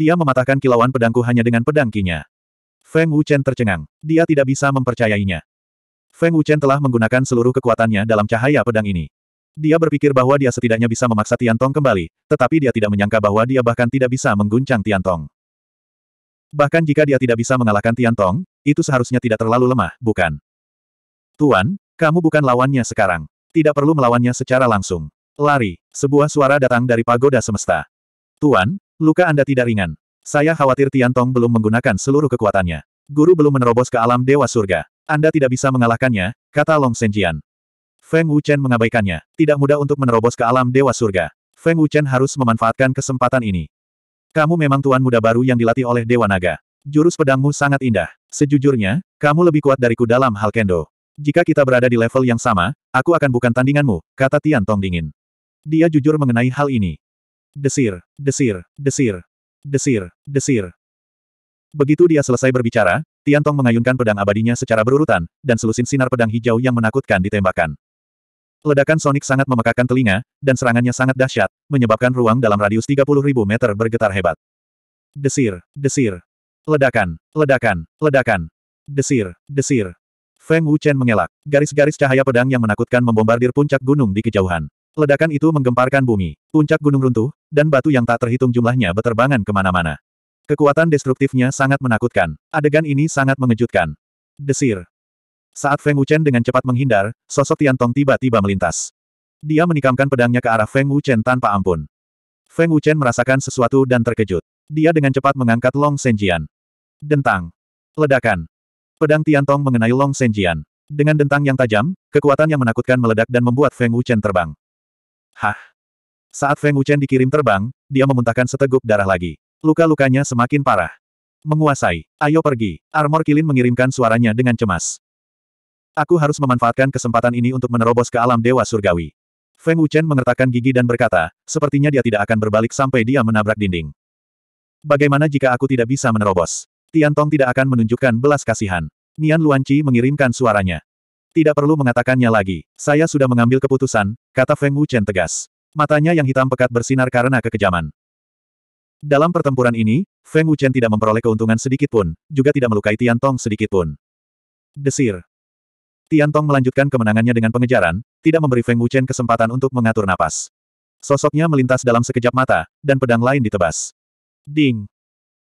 Dia mematahkan kilauan pedangku hanya dengan pedang kinya. Feng Wuchen tercengang. Dia tidak bisa mempercayainya. Feng Wuchen telah menggunakan seluruh kekuatannya dalam cahaya pedang ini. Dia berpikir bahwa dia setidaknya bisa memaksa Tian Tong kembali, tetapi dia tidak menyangka bahwa dia bahkan tidak bisa mengguncang Tian Tong. Bahkan jika dia tidak bisa mengalahkan Tian Tong, itu seharusnya tidak terlalu lemah, bukan? Tuan, kamu bukan lawannya sekarang. Tidak perlu melawannya secara langsung. Lari, sebuah suara datang dari pagoda semesta. Tuan, Luka Anda tidak ringan. Saya khawatir Tian Tong belum menggunakan seluruh kekuatannya. Guru belum menerobos ke alam Dewa Surga. Anda tidak bisa mengalahkannya, kata Long Senjian. Feng Wuchen mengabaikannya. Tidak mudah untuk menerobos ke alam Dewa Surga. Feng Wuchen harus memanfaatkan kesempatan ini. Kamu memang tuan muda baru yang dilatih oleh Dewa Naga. Jurus pedangmu sangat indah. Sejujurnya, kamu lebih kuat dariku dalam hal kendo. Jika kita berada di level yang sama, aku akan bukan tandinganmu, kata Tian Tong dingin. Dia jujur mengenai hal ini. Desir, desir, desir, desir, desir. Begitu dia selesai berbicara, Tian Tong mengayunkan pedang abadinya secara berurutan, dan selusin sinar pedang hijau yang menakutkan ditembakkan. Ledakan sonik sangat memekakkan telinga, dan serangannya sangat dahsyat, menyebabkan ruang dalam radius 30.000 meter bergetar hebat. Desir, desir. Ledakan, ledakan, ledakan. Desir, desir. Feng Wuchen mengelak. Garis-garis cahaya pedang yang menakutkan membombardir puncak gunung di kejauhan. Ledakan itu menggemparkan bumi, puncak gunung runtuh, dan batu yang tak terhitung jumlahnya beterbangan kemana-mana. Kekuatan destruktifnya sangat menakutkan. Adegan ini sangat mengejutkan. Desir. Saat Feng Wuchen dengan cepat menghindar, sosok Tian Tong tiba-tiba melintas. Dia menikamkan pedangnya ke arah Feng Wuchen tanpa ampun. Feng Wuchen merasakan sesuatu dan terkejut. Dia dengan cepat mengangkat Long Senjian. Dentang. Ledakan. Pedang Tian Tong mengenai Long Senjian. Dengan dentang yang tajam, kekuatan yang menakutkan meledak dan membuat Feng Wuchen terbang. Hah? Saat Feng Wuchen dikirim terbang, dia memuntahkan seteguk darah lagi. Luka-lukanya semakin parah. Menguasai. Ayo pergi. Armor Kilin mengirimkan suaranya dengan cemas. Aku harus memanfaatkan kesempatan ini untuk menerobos ke alam dewa surgawi. Feng Wuchen mengertakkan gigi dan berkata, sepertinya dia tidak akan berbalik sampai dia menabrak dinding. Bagaimana jika aku tidak bisa menerobos? Tian Tong tidak akan menunjukkan belas kasihan. Nian Luanci mengirimkan suaranya. Tidak perlu mengatakannya lagi. Saya sudah mengambil keputusan, kata Feng Wuchen tegas. Matanya yang hitam pekat bersinar karena kekejaman. Dalam pertempuran ini, Feng Wuchen tidak memperoleh keuntungan sedikit pun, juga tidak melukai Tian Tong sedikit pun. Desir. Tian Tong melanjutkan kemenangannya dengan pengejaran, tidak memberi Feng Wuchen kesempatan untuk mengatur napas. Sosoknya melintas dalam sekejap mata, dan pedang lain ditebas. Ding.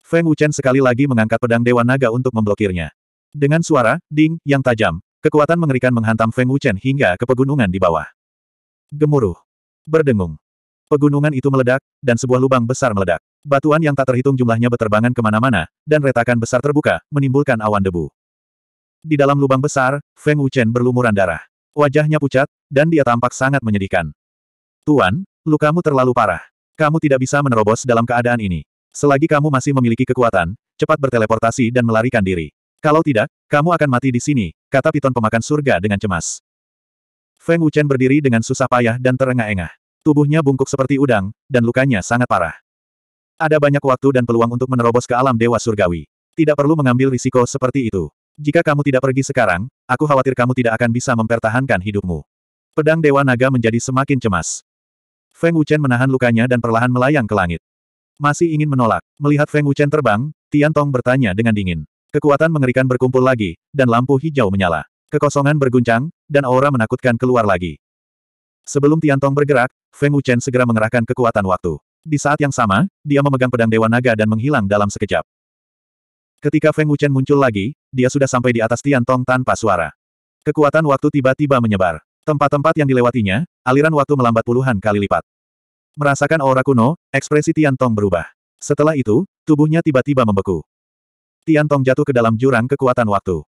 Feng Wuchen sekali lagi mengangkat pedang Dewa Naga untuk memblokirnya. Dengan suara, ding, yang tajam, Kekuatan mengerikan menghantam Feng Wuchen hingga ke pegunungan di bawah. Gemuruh. Berdengung. Pegunungan itu meledak, dan sebuah lubang besar meledak. Batuan yang tak terhitung jumlahnya beterbangan kemana-mana, dan retakan besar terbuka, menimbulkan awan debu. Di dalam lubang besar, Feng Wuchen berlumuran darah. Wajahnya pucat, dan dia tampak sangat menyedihkan. Tuan, lukamu terlalu parah. Kamu tidak bisa menerobos dalam keadaan ini. Selagi kamu masih memiliki kekuatan, cepat berteleportasi dan melarikan diri. Kalau tidak, kamu akan mati di sini, kata piton pemakan surga dengan cemas. Feng Wuchen berdiri dengan susah payah dan terengah-engah. Tubuhnya bungkuk seperti udang, dan lukanya sangat parah. Ada banyak waktu dan peluang untuk menerobos ke alam dewa surgawi. Tidak perlu mengambil risiko seperti itu. Jika kamu tidak pergi sekarang, aku khawatir kamu tidak akan bisa mempertahankan hidupmu. Pedang Dewa Naga menjadi semakin cemas. Feng Wuchen menahan lukanya dan perlahan melayang ke langit. Masih ingin menolak. Melihat Feng Wuchen terbang, Tian Tong bertanya dengan dingin. Kekuatan mengerikan berkumpul lagi, dan lampu hijau menyala. Kekosongan berguncang, dan aura menakutkan keluar lagi. Sebelum Tiantong bergerak, Feng Wuchen segera mengerahkan kekuatan waktu. Di saat yang sama, dia memegang pedang Dewa Naga dan menghilang dalam sekejap. Ketika Feng Wuchen muncul lagi, dia sudah sampai di atas Tiantong tanpa suara. Kekuatan waktu tiba-tiba menyebar. Tempat-tempat yang dilewatinya, aliran waktu melambat puluhan kali lipat. Merasakan aura kuno, ekspresi Tiantong berubah. Setelah itu, tubuhnya tiba-tiba membeku. Tian Tong jatuh ke dalam jurang kekuatan waktu.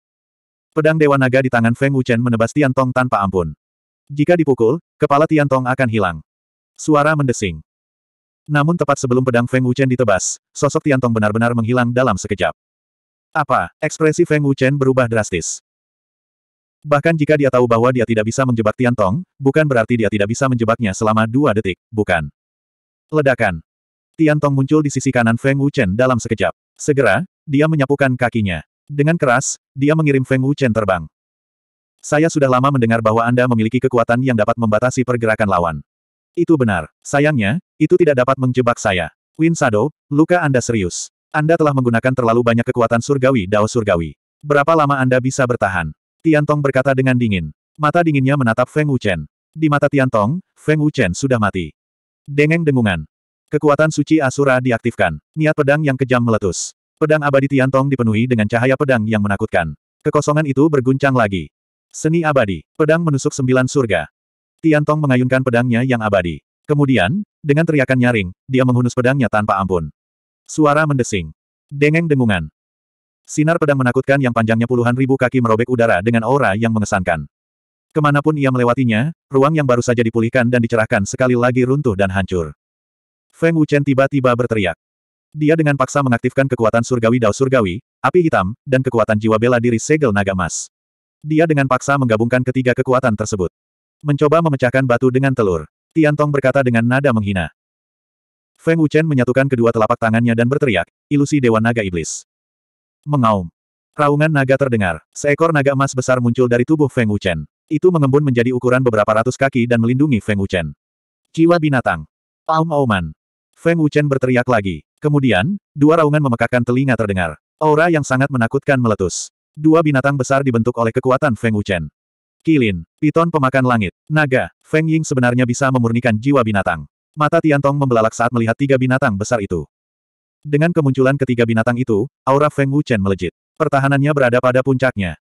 Pedang Dewa Naga di tangan Feng Wuchen menebas Tian Tong tanpa ampun. Jika dipukul, kepala Tian Tong akan hilang. Suara mendesing. Namun tepat sebelum pedang Feng Wuchen ditebas, sosok Tian Tong benar-benar menghilang dalam sekejap. Apa? Ekspresi Feng Wuchen berubah drastis. Bahkan jika dia tahu bahwa dia tidak bisa menjebak Tian Tong, bukan berarti dia tidak bisa menjebaknya selama dua detik, bukan. Ledakan. Tian Tong muncul di sisi kanan Feng Wuchen dalam sekejap. Segera, dia menyapukan kakinya. Dengan keras, dia mengirim Feng Wuchen terbang. Saya sudah lama mendengar bahwa Anda memiliki kekuatan yang dapat membatasi pergerakan lawan. Itu benar. Sayangnya, itu tidak dapat menjebak saya. Win Sado, luka Anda serius. Anda telah menggunakan terlalu banyak kekuatan surgawi Dao surgawi. Berapa lama Anda bisa bertahan? Tian Tong berkata dengan dingin. Mata dinginnya menatap Feng Wuchen. Di mata Tian Tong, Feng Wuchen sudah mati. Dengeng dengungan. Kekuatan suci Asura diaktifkan. Niat pedang yang kejam meletus. Pedang abadi Tiantong dipenuhi dengan cahaya pedang yang menakutkan. Kekosongan itu berguncang lagi. Seni abadi, pedang menusuk sembilan surga. Tiantong mengayunkan pedangnya yang abadi. Kemudian, dengan teriakan nyaring, dia menghunus pedangnya tanpa ampun. Suara mendesing. Dengeng dengungan. Sinar pedang menakutkan yang panjangnya puluhan ribu kaki merobek udara dengan aura yang mengesankan. Kemanapun ia melewatinya, ruang yang baru saja dipulihkan dan dicerahkan sekali lagi runtuh dan hancur. Feng Wuchen tiba-tiba berteriak. Dia dengan paksa mengaktifkan kekuatan surgawi dao surgawi, api hitam, dan kekuatan jiwa bela diri segel naga emas. Dia dengan paksa menggabungkan ketiga kekuatan tersebut. Mencoba memecahkan batu dengan telur. Tian Tong berkata dengan nada menghina. Feng Wuchen menyatukan kedua telapak tangannya dan berteriak, ilusi Dewa Naga Iblis. Mengaum. Raungan naga terdengar. Seekor naga emas besar muncul dari tubuh Feng Wuchen. Itu mengembun menjadi ukuran beberapa ratus kaki dan melindungi Feng Wuchen. Jiwa binatang. Aum-auman. Feng Wuchen berteriak lagi. Kemudian, dua raungan memekakkan telinga terdengar. Aura yang sangat menakutkan meletus. Dua binatang besar dibentuk oleh kekuatan Feng Wuchen. Kilin, piton pemakan langit, naga, Feng Ying sebenarnya bisa memurnikan jiwa binatang. Mata Tian Tong membelalak saat melihat tiga binatang besar itu. Dengan kemunculan ketiga binatang itu, aura Feng Wuchen melejit. Pertahanannya berada pada puncaknya.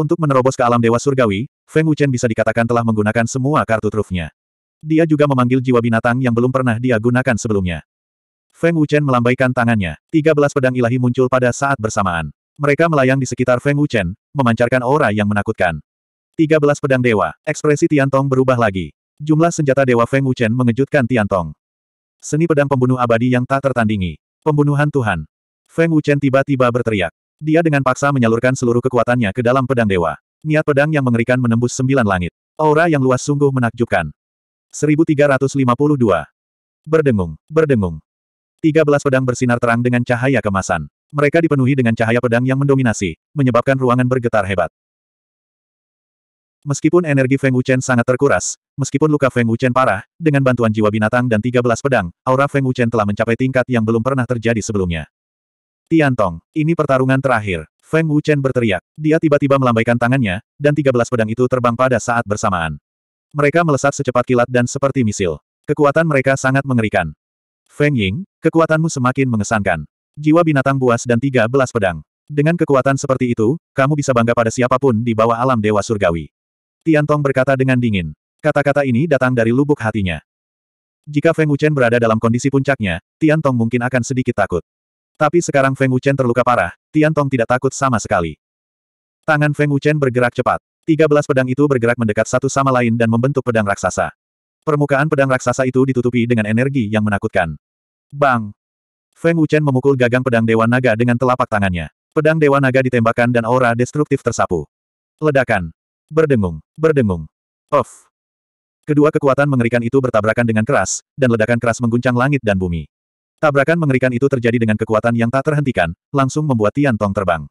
Untuk menerobos ke alam dewa surgawi, Feng Wuchen bisa dikatakan telah menggunakan semua kartu trufnya. Dia juga memanggil jiwa binatang yang belum pernah dia gunakan sebelumnya. Feng Wuchen melambaikan tangannya. 13 pedang ilahi muncul pada saat bersamaan. Mereka melayang di sekitar Feng Wuchen, memancarkan aura yang menakutkan. 13 pedang dewa. Ekspresi Tian Tong berubah lagi. Jumlah senjata dewa Feng Wuchen mengejutkan Tian Tong. Seni pedang pembunuh abadi yang tak tertandingi. Pembunuhan Tuhan. Feng Wuchen tiba-tiba berteriak. Dia dengan paksa menyalurkan seluruh kekuatannya ke dalam pedang dewa. Niat pedang yang mengerikan menembus sembilan langit. Aura yang luas sungguh menakjubkan. 1352. Berdengung, berdengung. 13 pedang bersinar terang dengan cahaya kemasan. Mereka dipenuhi dengan cahaya pedang yang mendominasi, menyebabkan ruangan bergetar hebat. Meskipun energi Feng Wuchen sangat terkuras, meskipun luka Feng Wuchen parah, dengan bantuan jiwa binatang dan 13 pedang, aura Feng Wuchen telah mencapai tingkat yang belum pernah terjadi sebelumnya. Tiantong, ini pertarungan terakhir. Feng Wuchen berteriak. Dia tiba-tiba melambaikan tangannya, dan 13 pedang itu terbang pada saat bersamaan. Mereka melesat secepat kilat dan seperti misil. Kekuatan mereka sangat mengerikan. Feng Ying, kekuatanmu semakin mengesankan. Jiwa binatang buas dan tiga belas pedang. Dengan kekuatan seperti itu, kamu bisa bangga pada siapapun di bawah alam dewa surgawi. Tian Tong berkata dengan dingin. Kata-kata ini datang dari lubuk hatinya. Jika Feng Wuchen berada dalam kondisi puncaknya, Tian Tong mungkin akan sedikit takut. Tapi sekarang Feng Wuchen terluka parah, Tian Tong tidak takut sama sekali. Tangan Feng Wuchen bergerak cepat. 13 pedang itu bergerak mendekat satu sama lain dan membentuk pedang raksasa. Permukaan pedang raksasa itu ditutupi dengan energi yang menakutkan. Bang! Feng Wuchen memukul gagang pedang Dewa Naga dengan telapak tangannya. Pedang Dewa Naga ditembakkan dan aura destruktif tersapu. Ledakan. Berdengung. Berdengung. Of! Kedua kekuatan mengerikan itu bertabrakan dengan keras, dan ledakan keras mengguncang langit dan bumi. Tabrakan mengerikan itu terjadi dengan kekuatan yang tak terhentikan, langsung membuat Tian Tong terbang.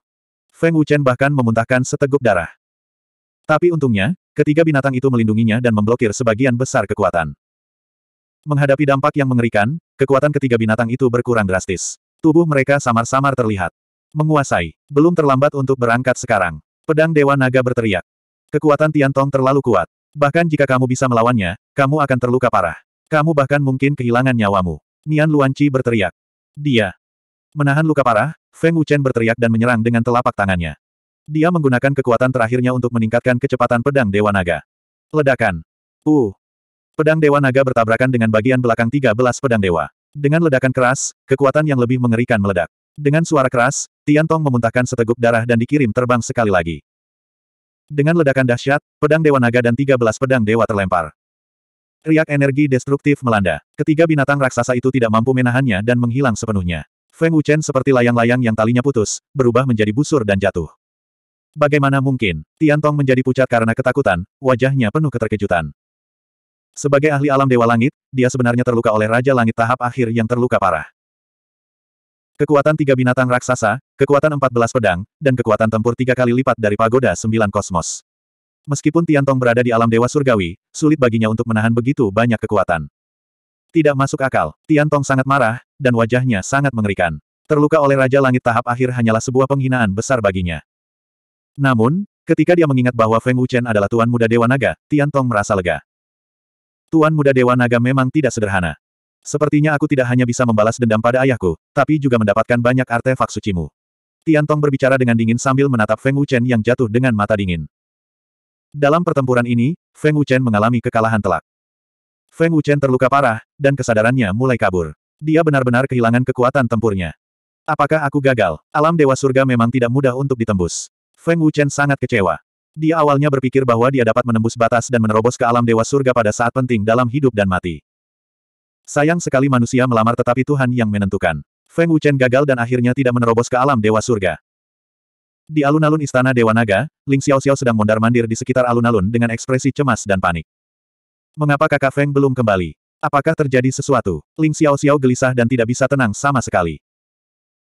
Feng Wuchen bahkan memuntahkan seteguk darah. Tapi untungnya, ketiga binatang itu melindunginya dan memblokir sebagian besar kekuatan. Menghadapi dampak yang mengerikan, kekuatan ketiga binatang itu berkurang drastis. Tubuh mereka samar-samar terlihat. Menguasai. Belum terlambat untuk berangkat sekarang. Pedang Dewa Naga berteriak. Kekuatan Tian Tong terlalu kuat. Bahkan jika kamu bisa melawannya, kamu akan terluka parah. Kamu bahkan mungkin kehilangan nyawamu. Nian Luanci berteriak. Dia. Menahan luka parah, Feng Wuchen berteriak dan menyerang dengan telapak tangannya. Dia menggunakan kekuatan terakhirnya untuk meningkatkan kecepatan pedang Dewa Naga. Ledakan. Uh. Pedang Dewa Naga bertabrakan dengan bagian belakang 13 pedang Dewa. Dengan ledakan keras, kekuatan yang lebih mengerikan meledak. Dengan suara keras, Tian Tong memuntahkan seteguk darah dan dikirim terbang sekali lagi. Dengan ledakan dahsyat, pedang Dewa Naga dan 13 pedang Dewa terlempar. Riak energi destruktif melanda. Ketiga binatang raksasa itu tidak mampu menahannya dan menghilang sepenuhnya. Feng Wuchen seperti layang-layang yang talinya putus, berubah menjadi busur dan jatuh. Bagaimana mungkin? Tian Tong menjadi pucat karena ketakutan, wajahnya penuh keterkejutan. Sebagai ahli alam Dewa Langit, dia sebenarnya terluka oleh Raja Langit tahap akhir yang terluka parah. Kekuatan tiga binatang raksasa, kekuatan empat belas pedang, dan kekuatan tempur tiga kali lipat dari pagoda sembilan kosmos. Meskipun Tian Tong berada di alam Dewa Surgawi, sulit baginya untuk menahan begitu banyak kekuatan. Tidak masuk akal, Tian Tong sangat marah, dan wajahnya sangat mengerikan. Terluka oleh Raja Langit tahap akhir hanyalah sebuah penghinaan besar baginya. Namun, ketika dia mengingat bahwa Feng Wuchen adalah Tuan Muda Dewa Naga, Tian Tong merasa lega. Tuan Muda Dewa Naga memang tidak sederhana. Sepertinya aku tidak hanya bisa membalas dendam pada ayahku, tapi juga mendapatkan banyak artefak sucimu. Tian Tong berbicara dengan dingin sambil menatap Feng Wuchen yang jatuh dengan mata dingin. Dalam pertempuran ini, Feng Wuchen mengalami kekalahan telak. Feng Wuchen terluka parah, dan kesadarannya mulai kabur. Dia benar-benar kehilangan kekuatan tempurnya. Apakah aku gagal? Alam Dewa Surga memang tidak mudah untuk ditembus. Feng Wuchen sangat kecewa. Dia awalnya berpikir bahwa dia dapat menembus batas dan menerobos ke alam dewa surga pada saat penting dalam hidup dan mati. Sayang sekali manusia melamar tetapi Tuhan yang menentukan. Feng Wuchen gagal dan akhirnya tidak menerobos ke alam dewa surga. Di alun-alun istana Dewa Naga, Ling Xiao Xiao sedang mondar-mandir di sekitar alun-alun dengan ekspresi cemas dan panik. Mengapa kakak Feng belum kembali? Apakah terjadi sesuatu? Ling Xiao Xiao gelisah dan tidak bisa tenang sama sekali.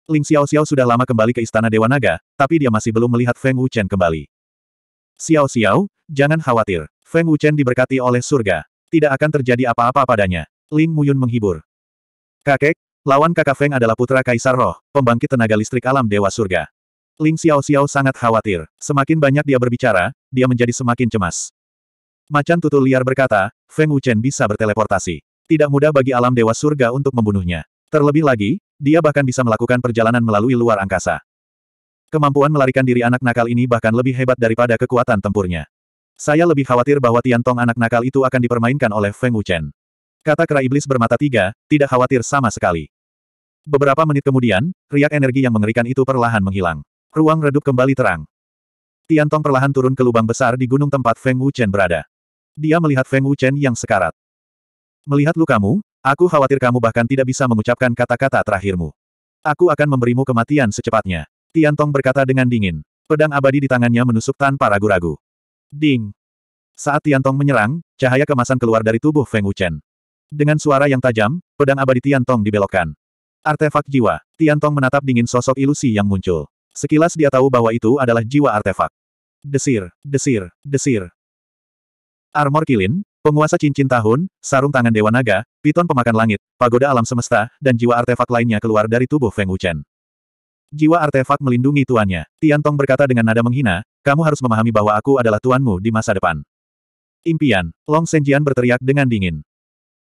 Ling Xiao Xiao sudah lama kembali ke Istana Dewa Naga, tapi dia masih belum melihat Feng Wuchen kembali. Xiao Xiao, jangan khawatir. Feng Wuchen diberkati oleh surga. Tidak akan terjadi apa-apa padanya. Ling Muyun menghibur. Kakek, lawan kakak Feng adalah putra Kaisar Roh, pembangkit tenaga listrik alam Dewa Surga. Ling Xiao Xiao sangat khawatir. Semakin banyak dia berbicara, dia menjadi semakin cemas. Macan tutul liar berkata, Feng Wuchen bisa berteleportasi. Tidak mudah bagi alam Dewa Surga untuk membunuhnya. Terlebih lagi, dia bahkan bisa melakukan perjalanan melalui luar angkasa. Kemampuan melarikan diri anak nakal ini bahkan lebih hebat daripada kekuatan tempurnya. Saya lebih khawatir bahwa Tian Tong anak nakal itu akan dipermainkan oleh Feng Wuchen. Kata kera iblis bermata tiga, tidak khawatir sama sekali. Beberapa menit kemudian, riak energi yang mengerikan itu perlahan menghilang. Ruang redup kembali terang. Tian Tong perlahan turun ke lubang besar di gunung tempat Feng Wuchen berada. Dia melihat Feng Wuchen yang sekarat. Melihat lukamu, Aku khawatir kamu bahkan tidak bisa mengucapkan kata-kata terakhirmu. Aku akan memberimu kematian secepatnya. Tian Tong berkata dengan dingin. Pedang abadi di tangannya menusuk tanpa ragu-ragu. Ding! Saat Tian Tong menyerang, cahaya kemasan keluar dari tubuh Feng Wuchen. Dengan suara yang tajam, pedang abadi Tian Tong dibelokkan. Artefak jiwa. Tian Tong menatap dingin sosok ilusi yang muncul. Sekilas dia tahu bahwa itu adalah jiwa artefak. Desir, desir, desir. Armor kilin, Penguasa cincin tahun, sarung tangan Dewa Naga, piton pemakan langit, pagoda alam semesta, dan jiwa artefak lainnya keluar dari tubuh Feng Wuchen. Jiwa artefak melindungi tuannya. Tian Tong berkata dengan nada menghina, kamu harus memahami bahwa aku adalah tuanmu di masa depan. Impian, Long Senjian berteriak dengan dingin.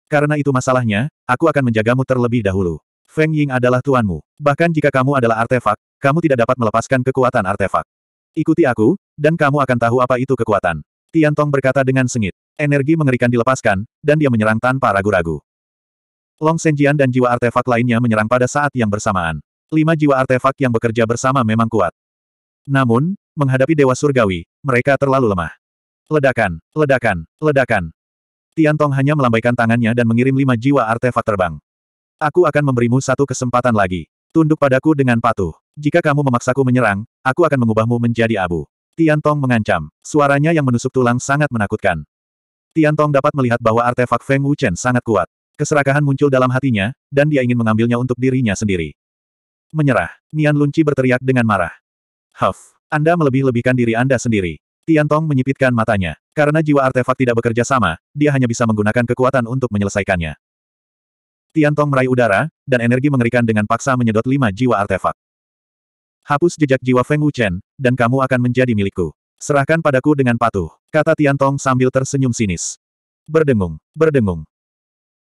Karena itu masalahnya, aku akan menjagamu terlebih dahulu. Feng Ying adalah tuanmu. Bahkan jika kamu adalah artefak, kamu tidak dapat melepaskan kekuatan artefak. Ikuti aku, dan kamu akan tahu apa itu kekuatan. Tian Tong berkata dengan sengit. Energi mengerikan dilepaskan, dan dia menyerang tanpa ragu-ragu. Long Senjian dan jiwa artefak lainnya menyerang pada saat yang bersamaan. Lima jiwa artefak yang bekerja bersama memang kuat. Namun, menghadapi Dewa Surgawi, mereka terlalu lemah. Ledakan, ledakan, ledakan. Tian Tong hanya melambaikan tangannya dan mengirim lima jiwa artefak terbang. Aku akan memberimu satu kesempatan lagi. Tunduk padaku dengan patuh. Jika kamu memaksaku menyerang, aku akan mengubahmu menjadi abu. Tian Tong mengancam. Suaranya yang menusuk tulang sangat menakutkan. Tian Tong dapat melihat bahwa artefak Feng Wuchen sangat kuat. Keserakahan muncul dalam hatinya, dan dia ingin mengambilnya untuk dirinya sendiri. Menyerah, Nian Lunci berteriak dengan marah. Huff, Anda melebih-lebihkan diri Anda sendiri. Tian Tong menyipitkan matanya. Karena jiwa artefak tidak bekerja sama, dia hanya bisa menggunakan kekuatan untuk menyelesaikannya. Tian Tong meraih udara, dan energi mengerikan dengan paksa menyedot lima jiwa artefak. Hapus jejak jiwa Feng Wuchen, dan kamu akan menjadi milikku. Serahkan padaku dengan patuh, kata Tiantong sambil tersenyum sinis. Berdengung, berdengung.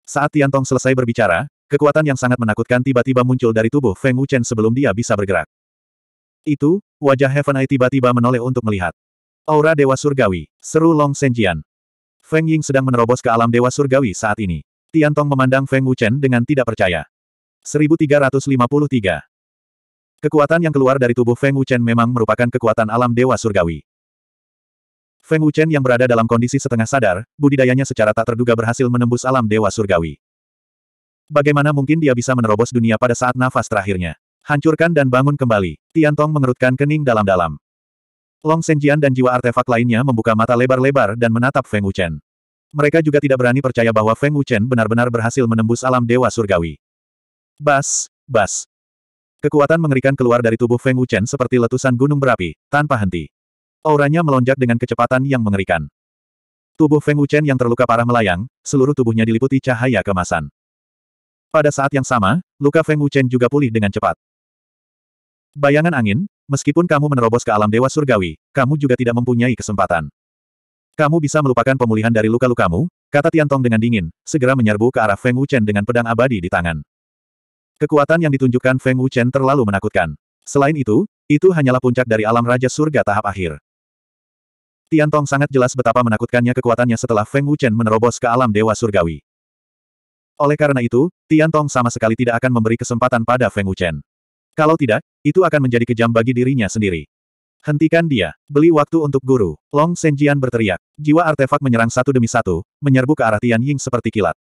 Saat Tiantong selesai berbicara, kekuatan yang sangat menakutkan tiba-tiba muncul dari tubuh Feng Wuchen sebelum dia bisa bergerak. Itu, wajah Heaven Eye tiba-tiba menoleh untuk melihat. Aura Dewa Surgawi, seru Long Senjian. Feng Ying sedang menerobos ke alam Dewa Surgawi saat ini. Tiantong memandang Feng Wuchen dengan tidak percaya. 1353. Kekuatan yang keluar dari tubuh Feng Wuchen memang merupakan kekuatan alam Dewa Surgawi. Feng Wuchen yang berada dalam kondisi setengah sadar, budidayanya secara tak terduga berhasil menembus alam dewa surgawi. Bagaimana mungkin dia bisa menerobos dunia pada saat nafas terakhirnya? Hancurkan dan bangun kembali. Tiantong mengerutkan kening dalam-dalam. Long Senjian dan jiwa artefak lainnya membuka mata lebar-lebar dan menatap Feng Wuchen. Mereka juga tidak berani percaya bahwa Feng Wuchen benar-benar berhasil menembus alam dewa surgawi. Bas, bas. Kekuatan mengerikan keluar dari tubuh Feng Wuchen seperti letusan gunung berapi, tanpa henti. Auranya melonjak dengan kecepatan yang mengerikan. Tubuh Feng Wuchen yang terluka parah melayang, seluruh tubuhnya diliputi cahaya kemasan. Pada saat yang sama, luka Feng Wuchen juga pulih dengan cepat. Bayangan angin, meskipun kamu menerobos ke alam dewa surgawi, kamu juga tidak mempunyai kesempatan. Kamu bisa melupakan pemulihan dari luka-lukamu, kata Tiantong dengan dingin, segera menyerbu ke arah Feng Wuchen dengan pedang abadi di tangan. Kekuatan yang ditunjukkan Feng Wuchen terlalu menakutkan. Selain itu, itu hanyalah puncak dari alam Raja Surga tahap akhir. Tian Tong sangat jelas betapa menakutkannya kekuatannya setelah Feng Wuchen menerobos ke alam Dewa Surgawi. Oleh karena itu, Tian Tong sama sekali tidak akan memberi kesempatan pada Feng Wuchen. Kalau tidak, itu akan menjadi kejam bagi dirinya sendiri. Hentikan dia. Beli waktu untuk guru. Long Senjian berteriak. Jiwa artefak menyerang satu demi satu, menyerbu ke arah Tian Ying seperti kilat.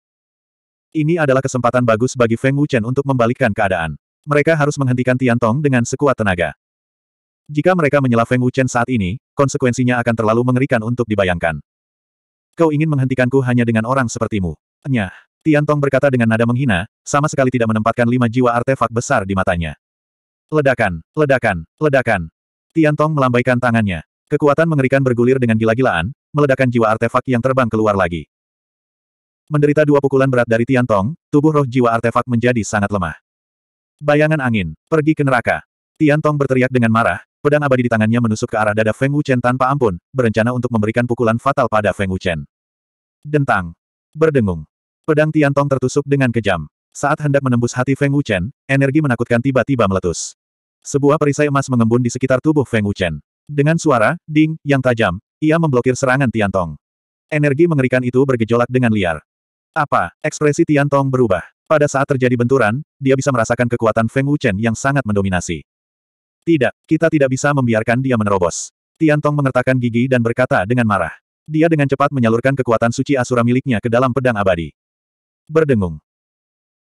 Ini adalah kesempatan bagus bagi Feng Wuchen untuk membalikkan keadaan. Mereka harus menghentikan Tian Tong dengan sekuat tenaga. Jika mereka menyela Feng Wuchen saat ini, konsekuensinya akan terlalu mengerikan untuk dibayangkan. Kau ingin menghentikanku hanya dengan orang sepertimu. Nyah. Tian Tong berkata dengan nada menghina, sama sekali tidak menempatkan lima jiwa artefak besar di matanya. Ledakan, ledakan, ledakan. Tian Tong melambaikan tangannya. Kekuatan mengerikan bergulir dengan gila-gilaan, meledakan jiwa artefak yang terbang keluar lagi. Menderita dua pukulan berat dari Tian Tong, tubuh roh jiwa artefak menjadi sangat lemah. Bayangan angin, pergi ke neraka. Tian Tong berteriak dengan marah, Pedang abadi di tangannya menusuk ke arah dada Feng Wuchen tanpa ampun, berencana untuk memberikan pukulan fatal pada Feng Wuchen. Dentang. Berdengung. Pedang Tian Tong tertusuk dengan kejam. Saat hendak menembus hati Feng Wuchen, energi menakutkan tiba-tiba meletus. Sebuah perisai emas mengembun di sekitar tubuh Feng Wuchen. Dengan suara, ding, yang tajam, ia memblokir serangan Tian Tong. Energi mengerikan itu bergejolak dengan liar. Apa? Ekspresi Tian Tong berubah. Pada saat terjadi benturan, dia bisa merasakan kekuatan Feng Wuchen yang sangat mendominasi. Tidak, kita tidak bisa membiarkan dia menerobos. Tian Tong mengertakkan gigi dan berkata dengan marah. Dia dengan cepat menyalurkan kekuatan suci asura miliknya ke dalam pedang abadi. Berdengung.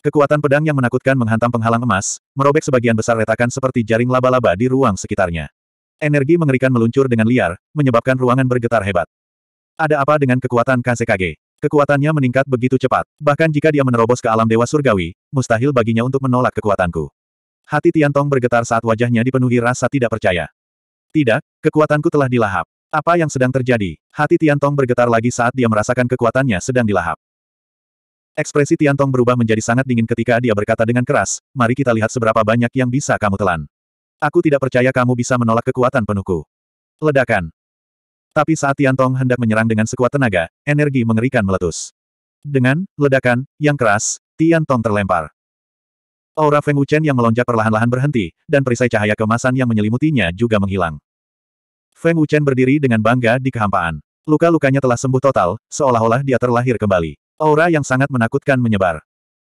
Kekuatan pedang yang menakutkan menghantam penghalang emas, merobek sebagian besar retakan seperti jaring laba-laba di ruang sekitarnya. Energi mengerikan meluncur dengan liar, menyebabkan ruangan bergetar hebat. Ada apa dengan kekuatan KCKG? Kekuatannya meningkat begitu cepat, bahkan jika dia menerobos ke alam dewa surgawi, mustahil baginya untuk menolak kekuatanku. Hati Tian Tong bergetar saat wajahnya dipenuhi rasa tidak percaya. Tidak, kekuatanku telah dilahap. Apa yang sedang terjadi? Hati Tian Tong bergetar lagi saat dia merasakan kekuatannya sedang dilahap. Ekspresi Tian Tong berubah menjadi sangat dingin ketika dia berkata dengan keras, mari kita lihat seberapa banyak yang bisa kamu telan. Aku tidak percaya kamu bisa menolak kekuatan penuhku. Ledakan. Tapi saat Tian Tong hendak menyerang dengan sekuat tenaga, energi mengerikan meletus. Dengan ledakan yang keras, Tian Tong terlempar. Aura Feng Wuchen yang melonjak perlahan-lahan berhenti, dan perisai cahaya kemasan yang menyelimutinya juga menghilang. Feng Wuchen berdiri dengan bangga di kehampaan. Luka-lukanya telah sembuh total, seolah-olah dia terlahir kembali. Aura yang sangat menakutkan menyebar.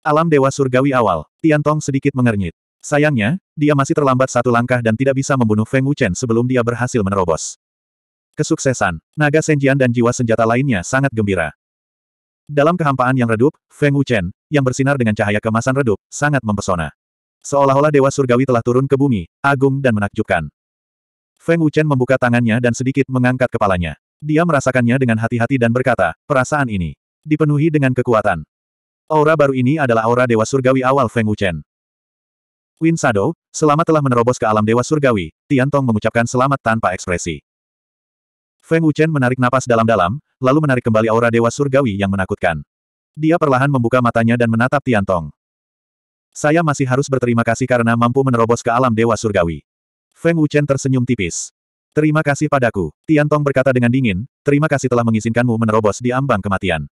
Alam Dewa Surgawi awal, Tian Tong sedikit mengernyit. Sayangnya, dia masih terlambat satu langkah dan tidak bisa membunuh Feng Wuchen sebelum dia berhasil menerobos. Kesuksesan, naga Senjian dan jiwa senjata lainnya sangat gembira. Dalam kehampaan yang redup, Feng Wuchen, yang bersinar dengan cahaya kemasan redup, sangat mempesona. Seolah-olah Dewa Surgawi telah turun ke bumi, agung dan menakjubkan. Feng Wuchen membuka tangannya dan sedikit mengangkat kepalanya. Dia merasakannya dengan hati-hati dan berkata, perasaan ini dipenuhi dengan kekuatan. Aura baru ini adalah aura Dewa Surgawi awal Feng Wuchen. Win Sado, selamat telah menerobos ke alam Dewa Surgawi, Tian Tong mengucapkan selamat tanpa ekspresi. Feng Wuchen menarik napas dalam-dalam, lalu menarik kembali aura dewa surgawi yang menakutkan. Dia perlahan membuka matanya dan menatap Tian Tong. Saya masih harus berterima kasih karena mampu menerobos ke alam dewa surgawi. Feng Wuchen tersenyum tipis. Terima kasih padaku, Tian Tong berkata dengan dingin, terima kasih telah mengizinkanmu menerobos di ambang kematian.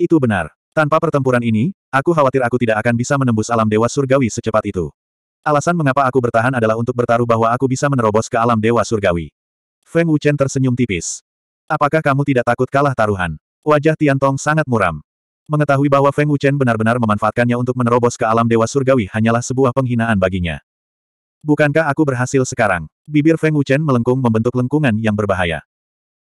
Itu benar. Tanpa pertempuran ini, aku khawatir aku tidak akan bisa menembus alam dewa surgawi secepat itu. Alasan mengapa aku bertahan adalah untuk bertaruh bahwa aku bisa menerobos ke alam dewa surgawi. Feng Wuchen tersenyum tipis. Apakah kamu tidak takut kalah taruhan? Wajah Tian Tong sangat muram. Mengetahui bahwa Feng Wuchen benar-benar memanfaatkannya untuk menerobos ke alam dewa surgawi hanyalah sebuah penghinaan baginya. Bukankah aku berhasil sekarang? Bibir Feng Wuchen melengkung membentuk lengkungan yang berbahaya.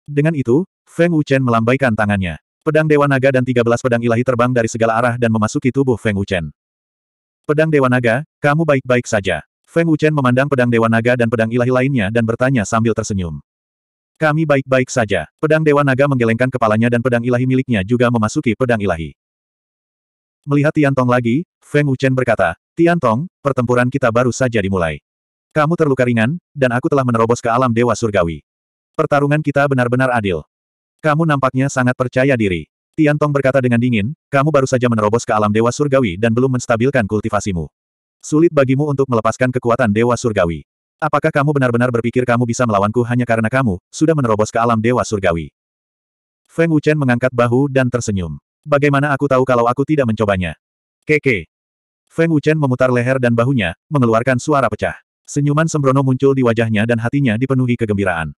Dengan itu, Feng Wuchen melambaikan tangannya. Pedang Dewa Naga dan 13 pedang ilahi terbang dari segala arah dan memasuki tubuh Feng Wuchen. Pedang Dewa Naga, kamu baik-baik saja. Feng Wuchen memandang pedang Dewa Naga dan pedang ilahi lainnya dan bertanya sambil tersenyum. Kami baik-baik saja. Pedang Dewa Naga menggelengkan kepalanya dan pedang ilahi miliknya juga memasuki pedang ilahi. Melihat Tian Tong lagi, Feng Wuchen berkata, Tian Tong, pertempuran kita baru saja dimulai. Kamu terluka ringan, dan aku telah menerobos ke alam Dewa Surgawi. Pertarungan kita benar-benar adil. Kamu nampaknya sangat percaya diri. Tian Tong berkata dengan dingin, kamu baru saja menerobos ke alam Dewa Surgawi dan belum menstabilkan kultivasimu. Sulit bagimu untuk melepaskan kekuatan Dewa Surgawi. Apakah kamu benar-benar berpikir kamu bisa melawanku hanya karena kamu sudah menerobos ke alam Dewa Surgawi? Feng Wuchen mengangkat bahu dan tersenyum. Bagaimana aku tahu kalau aku tidak mencobanya? Keke. Feng Wuchen memutar leher dan bahunya, mengeluarkan suara pecah. Senyuman sembrono muncul di wajahnya dan hatinya dipenuhi kegembiraan.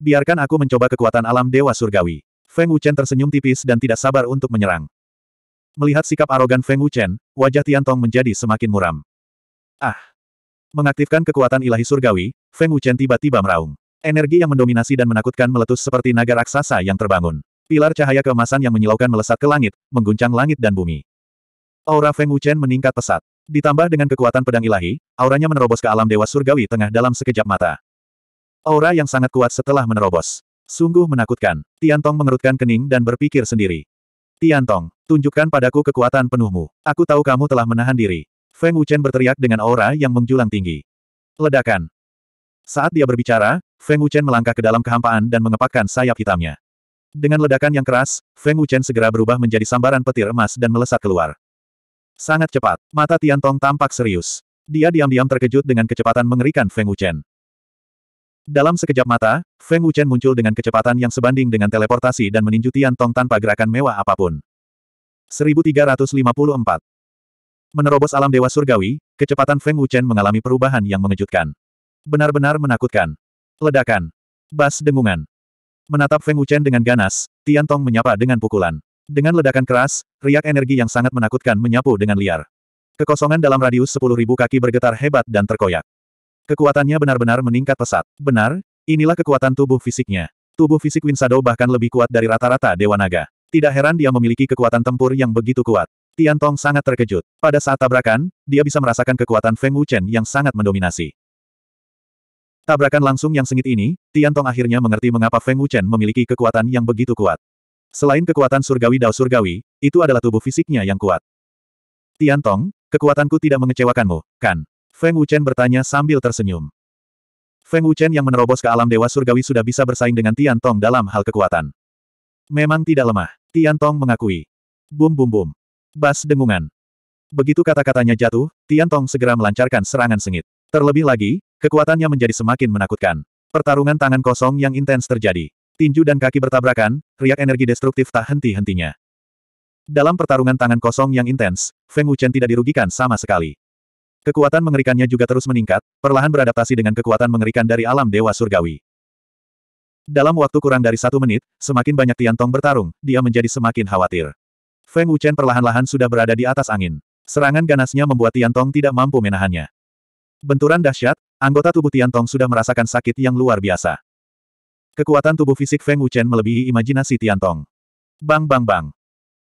Biarkan aku mencoba kekuatan alam Dewa Surgawi. Feng Wuchen tersenyum tipis dan tidak sabar untuk menyerang. Melihat sikap arogan Feng Wuchen, wajah Tian Tong menjadi semakin muram. Ah! Mengaktifkan kekuatan ilahi surgawi, Feng Wuchen tiba-tiba meraung. Energi yang mendominasi dan menakutkan meletus seperti naga raksasa yang terbangun. Pilar cahaya keemasan yang menyilaukan melesat ke langit, mengguncang langit dan bumi. Aura Feng Wuchen meningkat pesat. Ditambah dengan kekuatan pedang ilahi, auranya menerobos ke alam dewa surgawi tengah dalam sekejap mata. Aura yang sangat kuat setelah menerobos. Sungguh menakutkan. Tian Tong mengerutkan kening dan berpikir sendiri. Tian Tong, tunjukkan padaku kekuatan penuhmu. Aku tahu kamu telah menahan diri. Feng Wuchen berteriak dengan aura yang menjulang tinggi. Ledakan. Saat dia berbicara, Feng Wuchen melangkah ke dalam kehampaan dan mengepakkan sayap hitamnya. Dengan ledakan yang keras, Feng Wuchen segera berubah menjadi sambaran petir emas dan melesat keluar. Sangat cepat, mata Tian Tong tampak serius. Dia diam-diam terkejut dengan kecepatan mengerikan Feng Wuchen. Dalam sekejap mata, Feng Wuchen muncul dengan kecepatan yang sebanding dengan teleportasi dan meninju Tong tanpa gerakan mewah apapun. 1354 Menerobos alam dewa surgawi, kecepatan Feng Wuchen mengalami perubahan yang mengejutkan. Benar-benar menakutkan. Ledakan. Bas dengungan. Menatap Feng Wuchen dengan ganas, Tian Tong menyapa dengan pukulan. Dengan ledakan keras, riak energi yang sangat menakutkan menyapu dengan liar. Kekosongan dalam radius 10.000 kaki bergetar hebat dan terkoyak. Kekuatannya benar-benar meningkat pesat. Benar, inilah kekuatan tubuh fisiknya. Tubuh fisik Winsado bahkan lebih kuat dari rata-rata Dewa Naga. Tidak heran dia memiliki kekuatan tempur yang begitu kuat. Tian Tong sangat terkejut. Pada saat tabrakan, dia bisa merasakan kekuatan Feng Wuchen yang sangat mendominasi. Tabrakan langsung yang sengit ini, Tian Tong akhirnya mengerti mengapa Feng Wuchen memiliki kekuatan yang begitu kuat. Selain kekuatan surgawi dao surgawi, itu adalah tubuh fisiknya yang kuat. Tian Tong, kekuatanku tidak mengecewakanmu, kan? Feng Wuchen bertanya sambil tersenyum. Feng Wuchen yang menerobos ke alam dewa surgawi sudah bisa bersaing dengan Tian Tong dalam hal kekuatan. Memang tidak lemah, Tian Tong mengakui. Bum bum bum bas dengungan. Begitu kata-katanya jatuh, Tian Tong segera melancarkan serangan sengit. Terlebih lagi, kekuatannya menjadi semakin menakutkan. Pertarungan tangan kosong yang intens terjadi. Tinju dan kaki bertabrakan, riak energi destruktif tak henti-hentinya. Dalam pertarungan tangan kosong yang intens, Feng Wuchen tidak dirugikan sama sekali. Kekuatan mengerikannya juga terus meningkat, perlahan beradaptasi dengan kekuatan mengerikan dari alam dewa surgawi. Dalam waktu kurang dari satu menit, semakin banyak Tian Tong bertarung, dia menjadi semakin khawatir. Feng Wuchen perlahan-lahan sudah berada di atas angin. Serangan ganasnya membuat Tian Tong tidak mampu menahannya. Benturan dahsyat, anggota tubuh Tian Tong sudah merasakan sakit yang luar biasa. Kekuatan tubuh fisik Feng Wuchen melebihi imajinasi Tian Tong. Bang bang bang.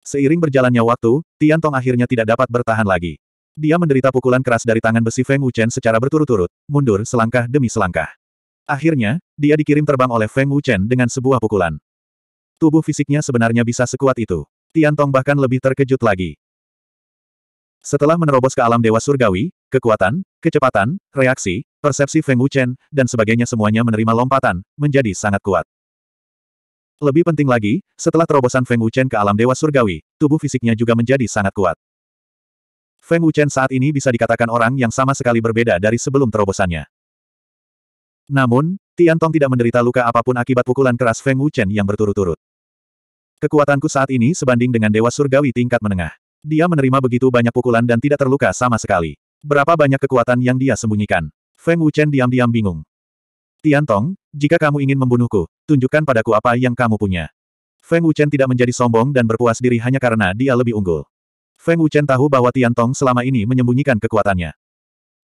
Seiring berjalannya waktu, Tian Tong akhirnya tidak dapat bertahan lagi. Dia menderita pukulan keras dari tangan besi Feng Wuchen secara berturut-turut, mundur selangkah demi selangkah. Akhirnya, dia dikirim terbang oleh Feng Wuchen dengan sebuah pukulan. Tubuh fisiknya sebenarnya bisa sekuat itu. Tian Tong bahkan lebih terkejut lagi. Setelah menerobos ke alam dewa surgawi, kekuatan, kecepatan, reaksi, persepsi Feng Wuchen, dan sebagainya semuanya menerima lompatan, menjadi sangat kuat. Lebih penting lagi, setelah terobosan Feng Wuchen ke alam dewa surgawi, tubuh fisiknya juga menjadi sangat kuat. Feng Wuchen saat ini bisa dikatakan orang yang sama sekali berbeda dari sebelum terobosannya. Namun, Tian Tong tidak menderita luka apapun akibat pukulan keras Feng Wuchen yang berturut-turut. Kekuatanku saat ini sebanding dengan Dewa Surgawi tingkat menengah. Dia menerima begitu banyak pukulan dan tidak terluka sama sekali. Berapa banyak kekuatan yang dia sembunyikan? Feng Wuchen diam-diam bingung. Tian Tong, jika kamu ingin membunuhku, tunjukkan padaku apa yang kamu punya. Feng Wuchen tidak menjadi sombong dan berpuas diri hanya karena dia lebih unggul. Feng Wuchen tahu bahwa Tian Tong selama ini menyembunyikan kekuatannya.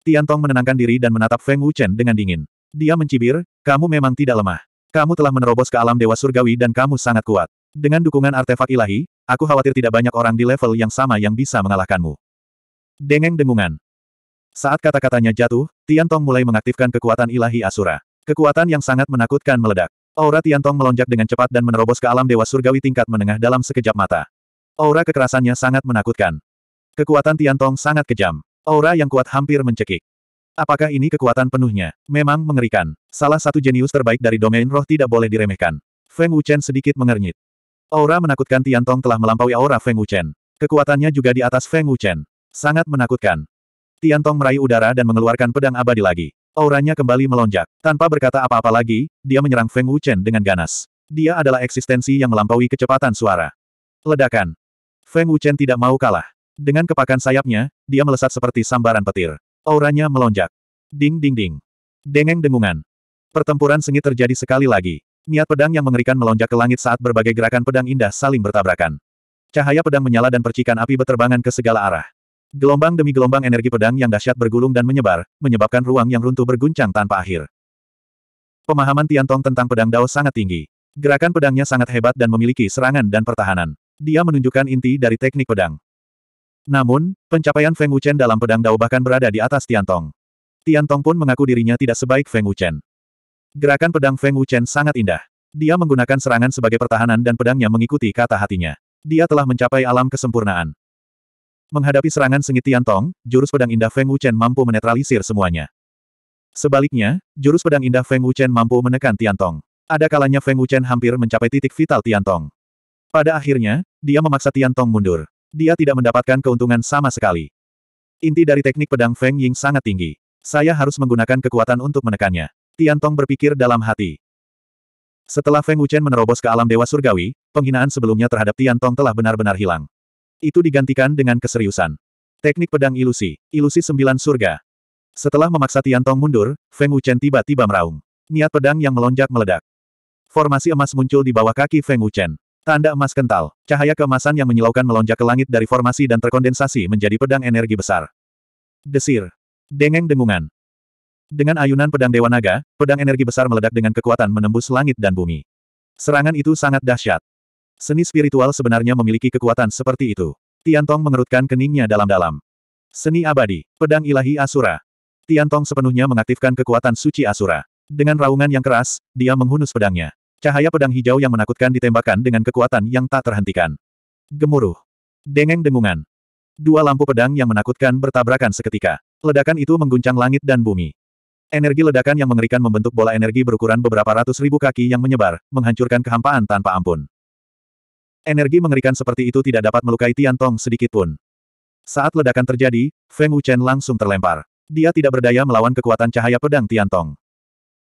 Tian Tong menenangkan diri dan menatap Feng Wuchen dengan dingin. Dia mencibir, kamu memang tidak lemah. Kamu telah menerobos ke alam dewa surgawi dan kamu sangat kuat. Dengan dukungan artefak ilahi, aku khawatir tidak banyak orang di level yang sama yang bisa mengalahkanmu. Dengeng dengungan. Saat kata-katanya jatuh, Tian Tong mulai mengaktifkan kekuatan ilahi Asura. Kekuatan yang sangat menakutkan meledak. Aura Tian Tong melonjak dengan cepat dan menerobos ke alam dewa surgawi tingkat menengah dalam sekejap mata. Aura kekerasannya sangat menakutkan. Kekuatan Tian Tong sangat kejam. Aura yang kuat hampir mencekik. Apakah ini kekuatan penuhnya? Memang mengerikan. Salah satu jenius terbaik dari domain roh tidak boleh diremehkan. Feng Wuchen sedikit mengernyit. Aura menakutkan Tian Tong telah melampaui aura Feng Wuchen. Kekuatannya juga di atas Feng Wuchen. Sangat menakutkan. Tian Tong meraih udara dan mengeluarkan pedang abadi lagi. Auranya kembali melonjak. Tanpa berkata apa-apa lagi, dia menyerang Feng Wuchen dengan ganas. Dia adalah eksistensi yang melampaui kecepatan suara. Ledakan. Feng Wuchen tidak mau kalah. Dengan kepakan sayapnya, dia melesat seperti sambaran petir. Auranya melonjak. Ding ding ding. Dengeng dengungan. Pertempuran sengit terjadi sekali lagi. Niat pedang yang mengerikan melonjak ke langit saat berbagai gerakan pedang indah saling bertabrakan. Cahaya pedang menyala dan percikan api berterbangan ke segala arah. Gelombang demi gelombang energi pedang yang dahsyat bergulung dan menyebar, menyebabkan ruang yang runtuh berguncang tanpa akhir. Pemahaman Tian Tong tentang pedang Dao sangat tinggi. Gerakan pedangnya sangat hebat dan memiliki serangan dan pertahanan. Dia menunjukkan inti dari teknik pedang. Namun, pencapaian Feng Wuchen dalam pedang Dao bahkan berada di atas Tian Tong. Tian Tong pun mengaku dirinya tidak sebaik Feng Wuchen. Gerakan pedang Feng Wuchen sangat indah. Dia menggunakan serangan sebagai pertahanan dan pedangnya mengikuti kata hatinya. Dia telah mencapai alam kesempurnaan. Menghadapi serangan sengit Tiantong, jurus pedang indah Feng Wuchen mampu menetralisir semuanya. Sebaliknya, jurus pedang indah Feng Wuchen mampu menekan Tiantong. Ada kalanya Feng Wuchen hampir mencapai titik vital Tiantong. Pada akhirnya, dia memaksa Tiantong mundur. Dia tidak mendapatkan keuntungan sama sekali. Inti dari teknik pedang Feng Ying sangat tinggi. Saya harus menggunakan kekuatan untuk menekannya. Tian Tong berpikir dalam hati. Setelah Feng Wuchen menerobos ke alam dewa surgawi, penghinaan sebelumnya terhadap Tian Tong telah benar-benar hilang. Itu digantikan dengan keseriusan. Teknik pedang ilusi, ilusi sembilan surga. Setelah memaksa Tian Tong mundur, Feng Wuchen tiba-tiba meraung. Niat pedang yang melonjak meledak. Formasi emas muncul di bawah kaki Feng Wuchen. Tanda emas kental, cahaya keemasan yang menyilaukan melonjak ke langit dari formasi dan terkondensasi menjadi pedang energi besar. Desir. Dengeng dengungan. Dengan ayunan pedang Dewa Naga, pedang energi besar meledak dengan kekuatan menembus langit dan bumi. Serangan itu sangat dahsyat. Seni spiritual sebenarnya memiliki kekuatan seperti itu. Tiantong mengerutkan keningnya dalam-dalam. Seni abadi, pedang ilahi Asura. Tiantong sepenuhnya mengaktifkan kekuatan suci Asura. Dengan raungan yang keras, dia menghunus pedangnya. Cahaya pedang hijau yang menakutkan ditembakkan dengan kekuatan yang tak terhentikan. Gemuruh. Dengeng dengungan. Dua lampu pedang yang menakutkan bertabrakan seketika. Ledakan itu mengguncang langit dan bumi. Energi ledakan yang mengerikan membentuk bola energi berukuran beberapa ratus ribu kaki yang menyebar, menghancurkan kehampaan tanpa ampun. Energi mengerikan seperti itu tidak dapat melukai Tian Tong sedikitpun. Saat ledakan terjadi, Feng Wuchen langsung terlempar. Dia tidak berdaya melawan kekuatan cahaya pedang Tian Tong.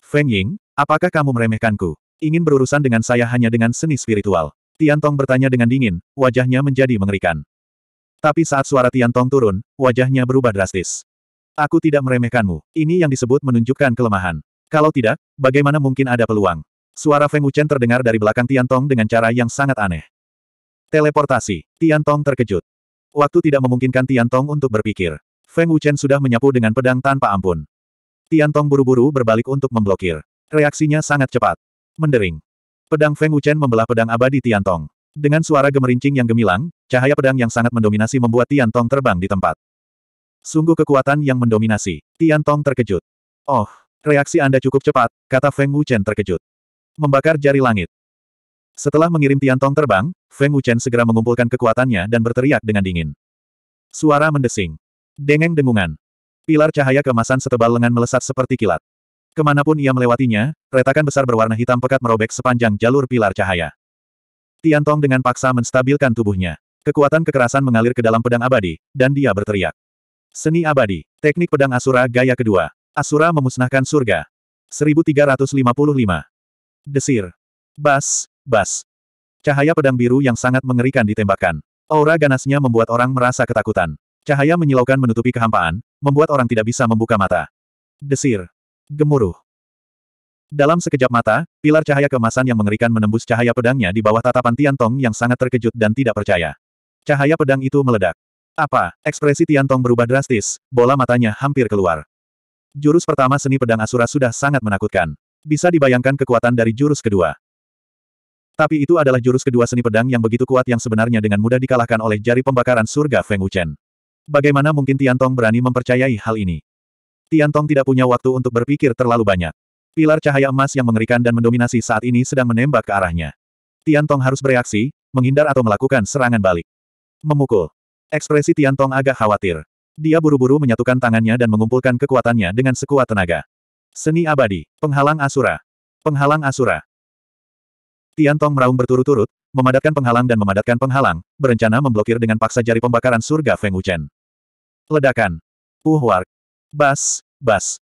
Feng Ying, apakah kamu meremehkanku? Ingin berurusan dengan saya hanya dengan seni spiritual. Tian Tong bertanya dengan dingin, wajahnya menjadi mengerikan. Tapi saat suara Tian Tong turun, wajahnya berubah drastis. Aku tidak meremehkanmu. Ini yang disebut menunjukkan kelemahan. Kalau tidak, bagaimana mungkin ada peluang? Suara Feng Wuchen terdengar dari belakang Tian Tong dengan cara yang sangat aneh. Teleportasi. Tian Tong terkejut. Waktu tidak memungkinkan Tian Tong untuk berpikir. Feng Wuchen sudah menyapu dengan pedang tanpa ampun. Tian Tong buru-buru berbalik untuk memblokir. Reaksinya sangat cepat. Mendering. Pedang Feng Wuchen membelah pedang abadi Tian Tong. Dengan suara gemerincing yang gemilang, cahaya pedang yang sangat mendominasi membuat Tian Tong terbang di tempat. Sungguh kekuatan yang mendominasi. Tian Tong terkejut. Oh, reaksi Anda cukup cepat, kata Feng Wuchen terkejut. Membakar jari langit. Setelah mengirim Tian Tong terbang, Feng Wuchen segera mengumpulkan kekuatannya dan berteriak dengan dingin. Suara mendesing. Dengeng dengungan. Pilar cahaya kemasan setebal lengan melesat seperti kilat. Kemanapun ia melewatinya, retakan besar berwarna hitam pekat merobek sepanjang jalur pilar cahaya. Tian Tong dengan paksa menstabilkan tubuhnya. Kekuatan kekerasan mengalir ke dalam pedang abadi, dan dia berteriak. Seni abadi. Teknik pedang Asura gaya kedua. Asura memusnahkan surga. 1355. Desir. Bas, bas. Cahaya pedang biru yang sangat mengerikan ditembakkan. Aura ganasnya membuat orang merasa ketakutan. Cahaya menyilaukan menutupi kehampaan, membuat orang tidak bisa membuka mata. Desir. Gemuruh. Dalam sekejap mata, pilar cahaya kemasan yang mengerikan menembus cahaya pedangnya di bawah tatapan Tiantong yang sangat terkejut dan tidak percaya. Cahaya pedang itu meledak. Apa? Ekspresi Tian Tong berubah drastis, bola matanya hampir keluar. Jurus pertama seni pedang Asura sudah sangat menakutkan. Bisa dibayangkan kekuatan dari jurus kedua. Tapi itu adalah jurus kedua seni pedang yang begitu kuat yang sebenarnya dengan mudah dikalahkan oleh jari pembakaran surga Feng Wuchen. Bagaimana mungkin Tian Tong berani mempercayai hal ini? Tian Tong tidak punya waktu untuk berpikir terlalu banyak. Pilar cahaya emas yang mengerikan dan mendominasi saat ini sedang menembak ke arahnya. Tian Tong harus bereaksi, menghindar atau melakukan serangan balik. Memukul. Ekspresi Tian Tong agak khawatir. Dia buru-buru menyatukan tangannya dan mengumpulkan kekuatannya dengan sekuat tenaga. Seni abadi, penghalang asura. Penghalang asura. Tian Tong meraung berturut-turut, memadatkan penghalang dan memadatkan penghalang, berencana memblokir dengan paksa jari pembakaran surga Feng Wuchen. Ledakan. Uh, war. Bas, bas.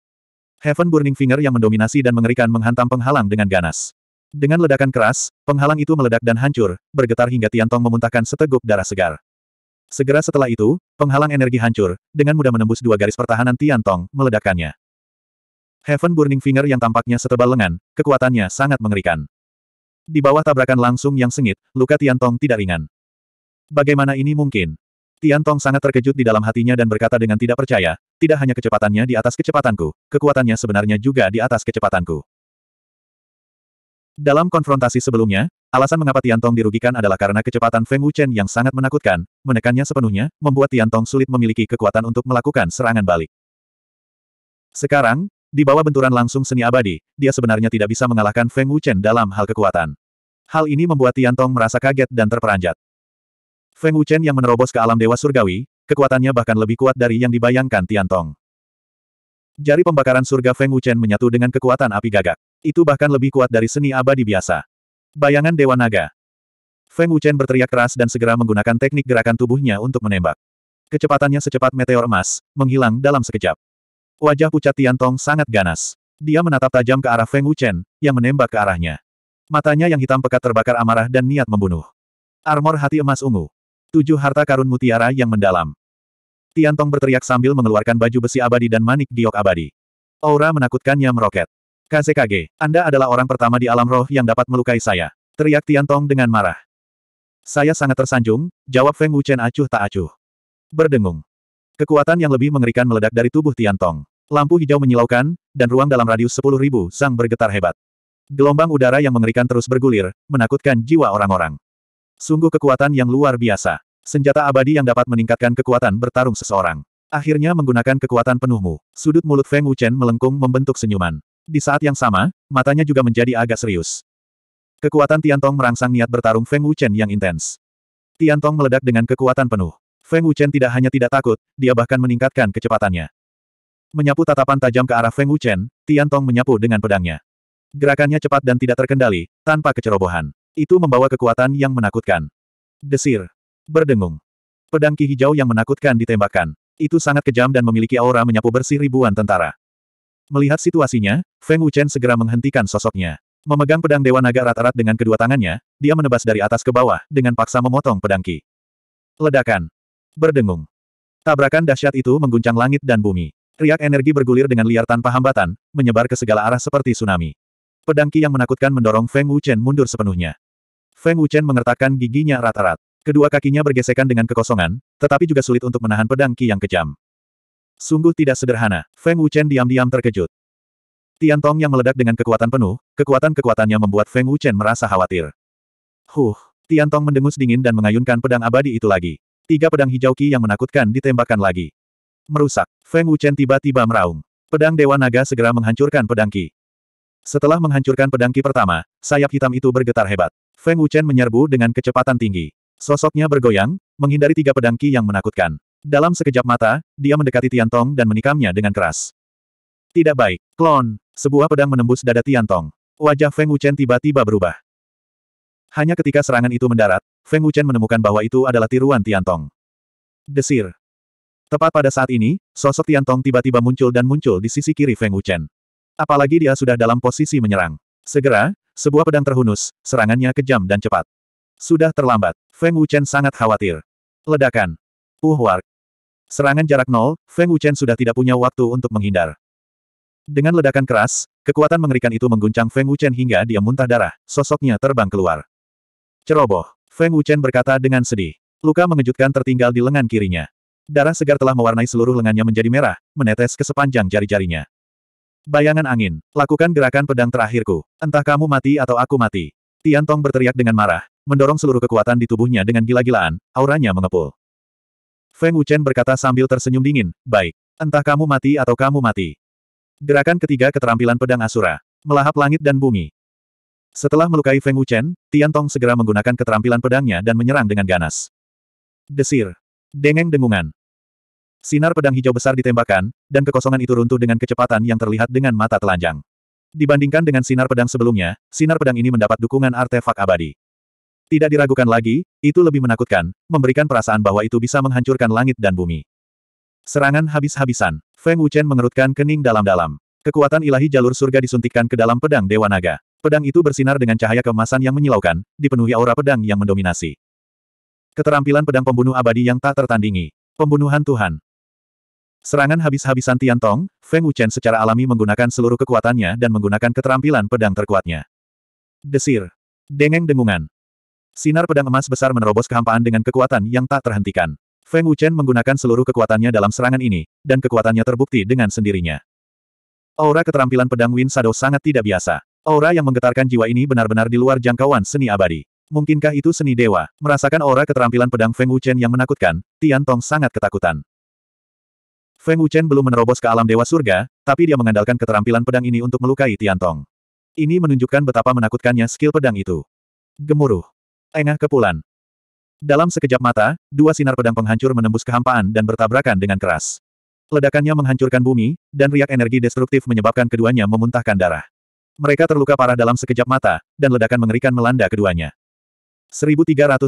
Heaven Burning Finger yang mendominasi dan mengerikan menghantam penghalang dengan ganas. Dengan ledakan keras, penghalang itu meledak dan hancur, bergetar hingga Tian Tong memuntahkan seteguk darah segar. Segera setelah itu, penghalang energi hancur, dengan mudah menembus dua garis pertahanan Tian Tong, meledakkannya. Heaven Burning Finger yang tampaknya setebal lengan, kekuatannya sangat mengerikan. Di bawah tabrakan langsung yang sengit, luka Tian Tong tidak ringan. Bagaimana ini mungkin? Tian Tong sangat terkejut di dalam hatinya dan berkata dengan tidak percaya, tidak hanya kecepatannya di atas kecepatanku, kekuatannya sebenarnya juga di atas kecepatanku. Dalam konfrontasi sebelumnya, Alasan mengapa Tian Tong dirugikan adalah karena kecepatan Feng Wuchen yang sangat menakutkan, menekannya sepenuhnya, membuat Tian Tong sulit memiliki kekuatan untuk melakukan serangan balik. Sekarang, di bawah benturan langsung seni abadi, dia sebenarnya tidak bisa mengalahkan Feng Wuchen dalam hal kekuatan. Hal ini membuat Tian Tong merasa kaget dan terperanjat. Feng Wuchen yang menerobos ke alam dewa surgawi, kekuatannya bahkan lebih kuat dari yang dibayangkan Tian Tong. Jari pembakaran surga Feng Wuchen menyatu dengan kekuatan api gagak. Itu bahkan lebih kuat dari seni abadi biasa. Bayangan Dewa Naga. Feng Wuchen berteriak keras dan segera menggunakan teknik gerakan tubuhnya untuk menembak. Kecepatannya secepat meteor emas, menghilang dalam sekejap. Wajah pucat Tian Tong sangat ganas. Dia menatap tajam ke arah Feng Wuchen, yang menembak ke arahnya. Matanya yang hitam pekat terbakar amarah dan niat membunuh. Armor hati emas ungu. Tujuh harta karun mutiara yang mendalam. Tian Tong berteriak sambil mengeluarkan baju besi abadi dan manik diok abadi. Aura menakutkannya meroket. KZKG, Anda adalah orang pertama di alam roh yang dapat melukai saya. Teriak Tian Tong dengan marah. Saya sangat tersanjung, jawab Feng Wuchen acuh tak acuh. Berdengung. Kekuatan yang lebih mengerikan meledak dari tubuh Tian Tong. Lampu hijau menyilaukan, dan ruang dalam radius ribu sang bergetar hebat. Gelombang udara yang mengerikan terus bergulir, menakutkan jiwa orang-orang. Sungguh kekuatan yang luar biasa. Senjata abadi yang dapat meningkatkan kekuatan bertarung seseorang. Akhirnya menggunakan kekuatan penuhmu. Sudut mulut Feng Wuchen melengkung membentuk senyuman. Di saat yang sama, matanya juga menjadi agak serius. Kekuatan Tian Tong merangsang niat bertarung Feng Wuchen yang intens. Tian Tong meledak dengan kekuatan penuh. Feng Wuchen tidak hanya tidak takut, dia bahkan meningkatkan kecepatannya. Menyapu tatapan tajam ke arah Feng Wuchen, Tong menyapu dengan pedangnya. Gerakannya cepat dan tidak terkendali, tanpa kecerobohan. Itu membawa kekuatan yang menakutkan. Desir. Berdengung. Pedang ki hijau yang menakutkan ditembakkan. Itu sangat kejam dan memiliki aura menyapu bersih ribuan tentara. Melihat situasinya, Feng Wuchen segera menghentikan sosoknya. Memegang pedang Dewa Naga erat-erat dengan kedua tangannya, dia menebas dari atas ke bawah, dengan paksa memotong pedang Ki. Ledakan. Berdengung. Tabrakan dahsyat itu mengguncang langit dan bumi. Riak energi bergulir dengan liar tanpa hambatan, menyebar ke segala arah seperti tsunami. Pedang Ki yang menakutkan mendorong Feng Wuchen mundur sepenuhnya. Feng Wuchen mengertakkan giginya erat-erat. Kedua kakinya bergesekan dengan kekosongan, tetapi juga sulit untuk menahan pedang Ki yang kejam. Sungguh tidak sederhana, Feng Wuchen diam-diam terkejut. Tian Tong yang meledak dengan kekuatan penuh, kekuatan-kekuatannya membuat Feng Wuchen merasa khawatir. Huh, Tian Tong mendengus dingin dan mengayunkan pedang abadi itu lagi. Tiga pedang hijau ki yang menakutkan ditembakkan lagi. Merusak, Feng Wuchen tiba-tiba meraung. Pedang Dewa Naga segera menghancurkan pedang ki. Setelah menghancurkan pedang ki pertama, sayap hitam itu bergetar hebat. Feng Wuchen menyerbu dengan kecepatan tinggi. Sosoknya bergoyang, menghindari tiga pedang ki yang menakutkan. Dalam sekejap mata, dia mendekati Tian Tong dan menikamnya dengan keras. Tidak baik. Klon. Sebuah pedang menembus dada Tian Tong. Wajah Feng Wuchen tiba-tiba berubah. Hanya ketika serangan itu mendarat, Feng Wuchen menemukan bahwa itu adalah tiruan Tian Tong. Desir. Tepat pada saat ini, sosok Tian Tong tiba-tiba muncul dan muncul di sisi kiri Feng Wuchen. Apalagi dia sudah dalam posisi menyerang. Segera, sebuah pedang terhunus, serangannya kejam dan cepat. Sudah terlambat. Feng Wuchen sangat khawatir. Ledakan. Uhwark. Serangan jarak nol, Feng Wuchen sudah tidak punya waktu untuk menghindar. Dengan ledakan keras, kekuatan mengerikan itu mengguncang Feng Wuchen hingga dia muntah darah, sosoknya terbang keluar. Ceroboh, Feng Wuchen berkata dengan sedih. Luka mengejutkan tertinggal di lengan kirinya. Darah segar telah mewarnai seluruh lengannya menjadi merah, menetes ke sepanjang jari-jarinya. Bayangan angin, lakukan gerakan pedang terakhirku. Entah kamu mati atau aku mati. Tian Tong berteriak dengan marah, mendorong seluruh kekuatan di tubuhnya dengan gila-gilaan, auranya mengepul. Feng Wuchen berkata sambil tersenyum dingin, baik. Entah kamu mati atau kamu mati. Gerakan ketiga keterampilan pedang Asura. Melahap langit dan bumi. Setelah melukai Feng Wuchen, Tian Tong segera menggunakan keterampilan pedangnya dan menyerang dengan ganas. Desir. Dengeng dengungan. Sinar pedang hijau besar ditembakkan, dan kekosongan itu runtuh dengan kecepatan yang terlihat dengan mata telanjang. Dibandingkan dengan sinar pedang sebelumnya, sinar pedang ini mendapat dukungan artefak abadi. Tidak diragukan lagi, itu lebih menakutkan, memberikan perasaan bahwa itu bisa menghancurkan langit dan bumi. Serangan habis-habisan. Feng Wuchen mengerutkan kening dalam-dalam. Kekuatan ilahi jalur surga disuntikkan ke dalam pedang Dewa Naga. Pedang itu bersinar dengan cahaya kemasan yang menyilaukan, dipenuhi aura pedang yang mendominasi. Keterampilan pedang pembunuh abadi yang tak tertandingi. Pembunuhan Tuhan. Serangan habis-habisan Tian Tong. Feng Wuchen secara alami menggunakan seluruh kekuatannya dan menggunakan keterampilan pedang terkuatnya. Desir. Dengeng dengungan. Sinar pedang emas besar menerobos kehampaan dengan kekuatan yang tak terhentikan. Feng Wuchen menggunakan seluruh kekuatannya dalam serangan ini, dan kekuatannya terbukti dengan sendirinya. Aura keterampilan pedang Win Shadow sangat tidak biasa. Aura yang menggetarkan jiwa ini benar-benar di luar jangkauan seni abadi. Mungkinkah itu seni dewa? Merasakan aura keterampilan pedang Feng Wuchen yang menakutkan, Tian Tong sangat ketakutan. Feng Wuchen belum menerobos ke alam dewa surga, tapi dia mengandalkan keterampilan pedang ini untuk melukai Tian Tong. Ini menunjukkan betapa menakutkannya skill pedang itu. Gemuruh. Tengah kepulan. Dalam sekejap mata, dua sinar pedang penghancur menembus kehampaan dan bertabrakan dengan keras. Ledakannya menghancurkan bumi, dan riak energi destruktif menyebabkan keduanya memuntahkan darah. Mereka terluka parah dalam sekejap mata, dan ledakan mengerikan melanda keduanya. 1356.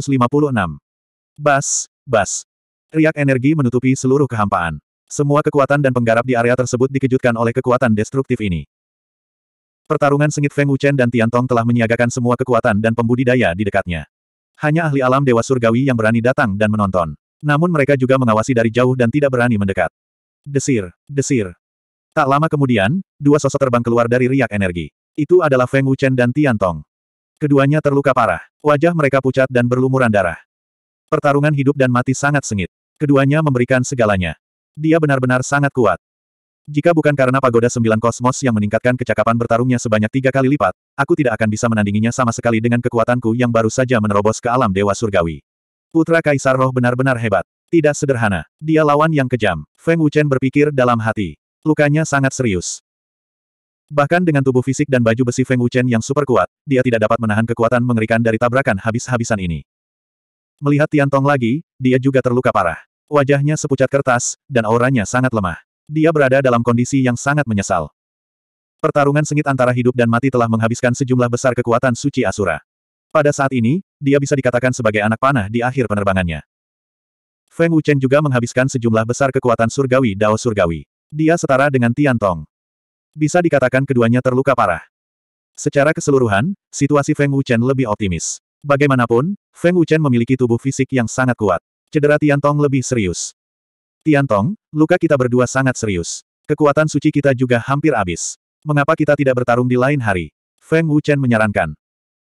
Bas, bas. Riak energi menutupi seluruh kehampaan. Semua kekuatan dan penggarap di area tersebut dikejutkan oleh kekuatan destruktif ini. Pertarungan sengit Feng Wuchen dan Tian Tong telah menyiagakan semua kekuatan dan pembudidaya di dekatnya. Hanya ahli alam dewa surgawi yang berani datang dan menonton. Namun mereka juga mengawasi dari jauh dan tidak berani mendekat. Desir, desir. Tak lama kemudian, dua sosok terbang keluar dari riak energi. Itu adalah Feng Wuchen dan Tian Tong. Keduanya terluka parah. Wajah mereka pucat dan berlumuran darah. Pertarungan hidup dan mati sangat sengit. Keduanya memberikan segalanya. Dia benar-benar sangat kuat. Jika bukan karena pagoda sembilan kosmos yang meningkatkan kecakapan bertarungnya sebanyak tiga kali lipat, aku tidak akan bisa menandinginya sama sekali dengan kekuatanku yang baru saja menerobos ke alam dewa surgawi. Putra Kaisar Roh benar-benar hebat. Tidak sederhana. Dia lawan yang kejam. Feng Wuchen berpikir dalam hati. Lukanya sangat serius. Bahkan dengan tubuh fisik dan baju besi Feng Wuchen yang super kuat, dia tidak dapat menahan kekuatan mengerikan dari tabrakan habis-habisan ini. Melihat Tian Tong lagi, dia juga terluka parah. Wajahnya sepucat kertas, dan auranya sangat lemah. Dia berada dalam kondisi yang sangat menyesal. Pertarungan sengit antara hidup dan mati telah menghabiskan sejumlah besar kekuatan suci Asura. Pada saat ini, dia bisa dikatakan sebagai anak panah di akhir penerbangannya. Feng Wuchen juga menghabiskan sejumlah besar kekuatan surgawi Dao Surgawi. Dia setara dengan Tian Tong. Bisa dikatakan keduanya terluka parah. Secara keseluruhan, situasi Feng Wuchen lebih optimis. Bagaimanapun, Feng Wuchen memiliki tubuh fisik yang sangat kuat. Cedera Tian Tong lebih serius. Tian Tong, luka kita berdua sangat serius. Kekuatan suci kita juga hampir habis. Mengapa kita tidak bertarung di lain hari? Feng Wuchen menyarankan.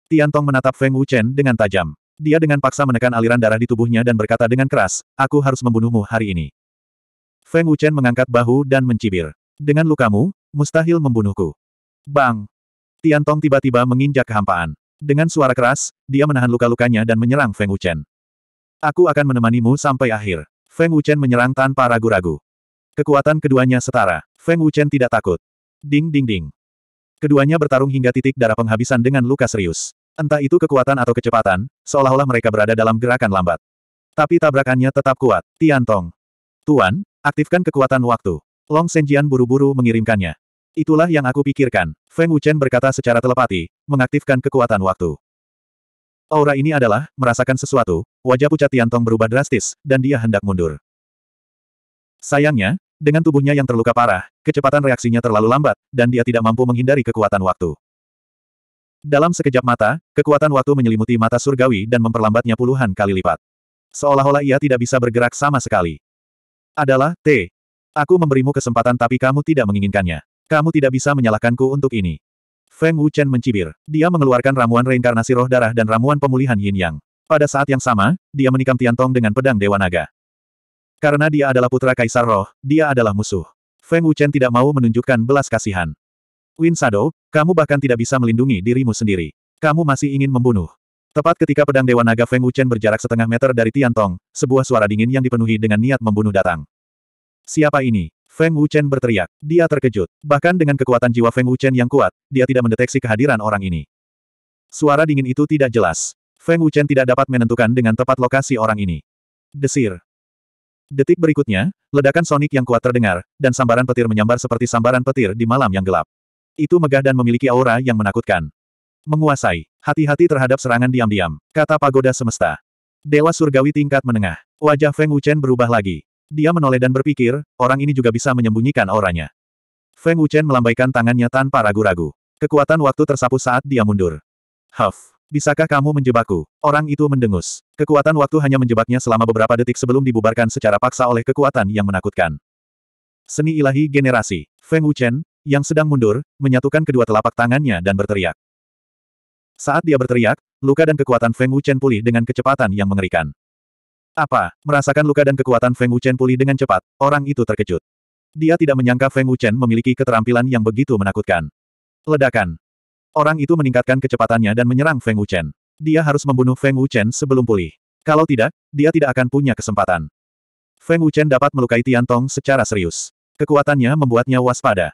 Tian Tong menatap Feng Wuchen dengan tajam. Dia dengan paksa menekan aliran darah di tubuhnya dan berkata dengan keras, aku harus membunuhmu hari ini. Feng Wuchen mengangkat bahu dan mencibir. Dengan lukamu, mustahil membunuhku. Bang! Tian Tong tiba-tiba menginjak kehampaan. Dengan suara keras, dia menahan luka-lukanya dan menyerang Feng Wuchen. Aku akan menemanimu sampai akhir. Feng Wuchen menyerang tanpa ragu-ragu. Kekuatan keduanya setara. Feng Wuchen tidak takut. Ding ding ding. Keduanya bertarung hingga titik darah penghabisan dengan luka serius. Entah itu kekuatan atau kecepatan, seolah-olah mereka berada dalam gerakan lambat. Tapi tabrakannya tetap kuat. Tian Tong, Tuan, aktifkan kekuatan waktu. Long Senjian buru-buru mengirimkannya. Itulah yang aku pikirkan. Feng Wuchen berkata secara telepati, mengaktifkan kekuatan waktu. Aura ini adalah, merasakan sesuatu, wajah pucat Tiantong berubah drastis, dan dia hendak mundur. Sayangnya, dengan tubuhnya yang terluka parah, kecepatan reaksinya terlalu lambat, dan dia tidak mampu menghindari kekuatan waktu. Dalam sekejap mata, kekuatan waktu menyelimuti mata surgawi dan memperlambatnya puluhan kali lipat. Seolah-olah ia tidak bisa bergerak sama sekali. Adalah, T. Aku memberimu kesempatan tapi kamu tidak menginginkannya. Kamu tidak bisa menyalahkanku untuk ini. Feng Wuchen mencibir. Dia mengeluarkan ramuan reinkarnasi roh darah dan ramuan pemulihan yin yang. Pada saat yang sama, dia menikam Tian Tong dengan pedang Dewa Naga. Karena dia adalah putra Kaisar Roh, dia adalah musuh. Feng Wuchen tidak mau menunjukkan belas kasihan. Win Sado, kamu bahkan tidak bisa melindungi dirimu sendiri. Kamu masih ingin membunuh. Tepat ketika pedang Dewa Naga Feng Wuchen berjarak setengah meter dari Tian Tong, sebuah suara dingin yang dipenuhi dengan niat membunuh datang. Siapa ini? Feng Wuchen berteriak. Dia terkejut. Bahkan dengan kekuatan jiwa Feng Wuchen yang kuat, dia tidak mendeteksi kehadiran orang ini. Suara dingin itu tidak jelas. Feng Wuchen tidak dapat menentukan dengan tepat lokasi orang ini. Desir. Detik berikutnya, ledakan sonik yang kuat terdengar, dan sambaran petir menyambar seperti sambaran petir di malam yang gelap. Itu megah dan memiliki aura yang menakutkan. Menguasai. Hati-hati terhadap serangan diam-diam, kata pagoda semesta. Dewa surgawi tingkat menengah. Wajah Feng Wuchen berubah lagi. Dia menoleh dan berpikir, orang ini juga bisa menyembunyikan auranya. Feng Wuchen melambaikan tangannya tanpa ragu-ragu. Kekuatan waktu tersapu saat dia mundur. Huff, bisakah kamu menjebakku? Orang itu mendengus. Kekuatan waktu hanya menjebaknya selama beberapa detik sebelum dibubarkan secara paksa oleh kekuatan yang menakutkan. Seni ilahi generasi, Feng Wuchen, yang sedang mundur, menyatukan kedua telapak tangannya dan berteriak. Saat dia berteriak, luka dan kekuatan Feng Wuchen pulih dengan kecepatan yang mengerikan. Apa? Merasakan luka dan kekuatan Feng Wuchen pulih dengan cepat, orang itu terkejut. Dia tidak menyangka Feng Wuchen memiliki keterampilan yang begitu menakutkan. Ledakan. Orang itu meningkatkan kecepatannya dan menyerang Feng Wuchen. Dia harus membunuh Feng Wuchen sebelum pulih. Kalau tidak, dia tidak akan punya kesempatan. Feng Wuchen dapat melukai Tian Tong secara serius. Kekuatannya membuatnya waspada.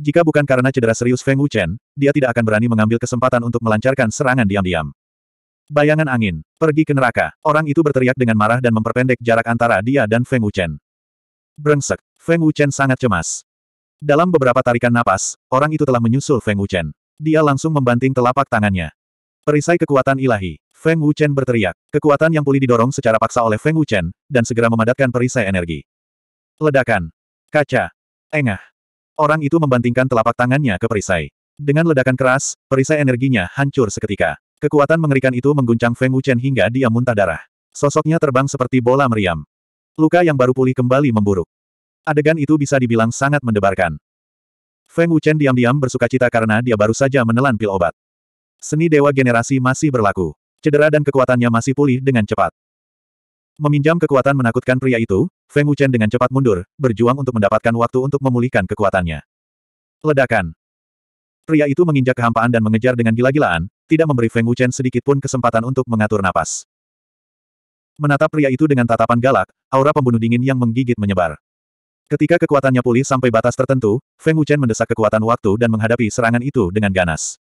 Jika bukan karena cedera serius Feng Wuchen, dia tidak akan berani mengambil kesempatan untuk melancarkan serangan diam-diam. Bayangan angin. Pergi ke neraka. Orang itu berteriak dengan marah dan memperpendek jarak antara dia dan Feng Wuchen. Brengsek. Feng Wuchen sangat cemas. Dalam beberapa tarikan napas, orang itu telah menyusul Feng Wuchen. Dia langsung membanting telapak tangannya. Perisai kekuatan ilahi. Feng Wuchen berteriak. Kekuatan yang pulih didorong secara paksa oleh Feng Wuchen, dan segera memadatkan perisai energi. Ledakan. Kaca. Engah. Orang itu membantingkan telapak tangannya ke perisai. Dengan ledakan keras, perisai energinya hancur seketika. Kekuatan mengerikan itu mengguncang Feng Wuchen hingga dia muntah darah. Sosoknya terbang seperti bola meriam. Luka yang baru pulih kembali memburuk. Adegan itu bisa dibilang sangat mendebarkan. Feng Wuchen diam-diam bersukacita karena dia baru saja menelan pil obat. Seni dewa generasi masih berlaku. Cedera dan kekuatannya masih pulih dengan cepat. Meminjam kekuatan menakutkan pria itu, Feng Wuchen dengan cepat mundur, berjuang untuk mendapatkan waktu untuk memulihkan kekuatannya. Ledakan. Pria itu menginjak kehampaan dan mengejar dengan gila-gilaan, tidak memberi Feng Wuchen pun kesempatan untuk mengatur napas. Menatap pria itu dengan tatapan galak, aura pembunuh dingin yang menggigit menyebar. Ketika kekuatannya pulih sampai batas tertentu, Feng Wuchen mendesak kekuatan waktu dan menghadapi serangan itu dengan ganas.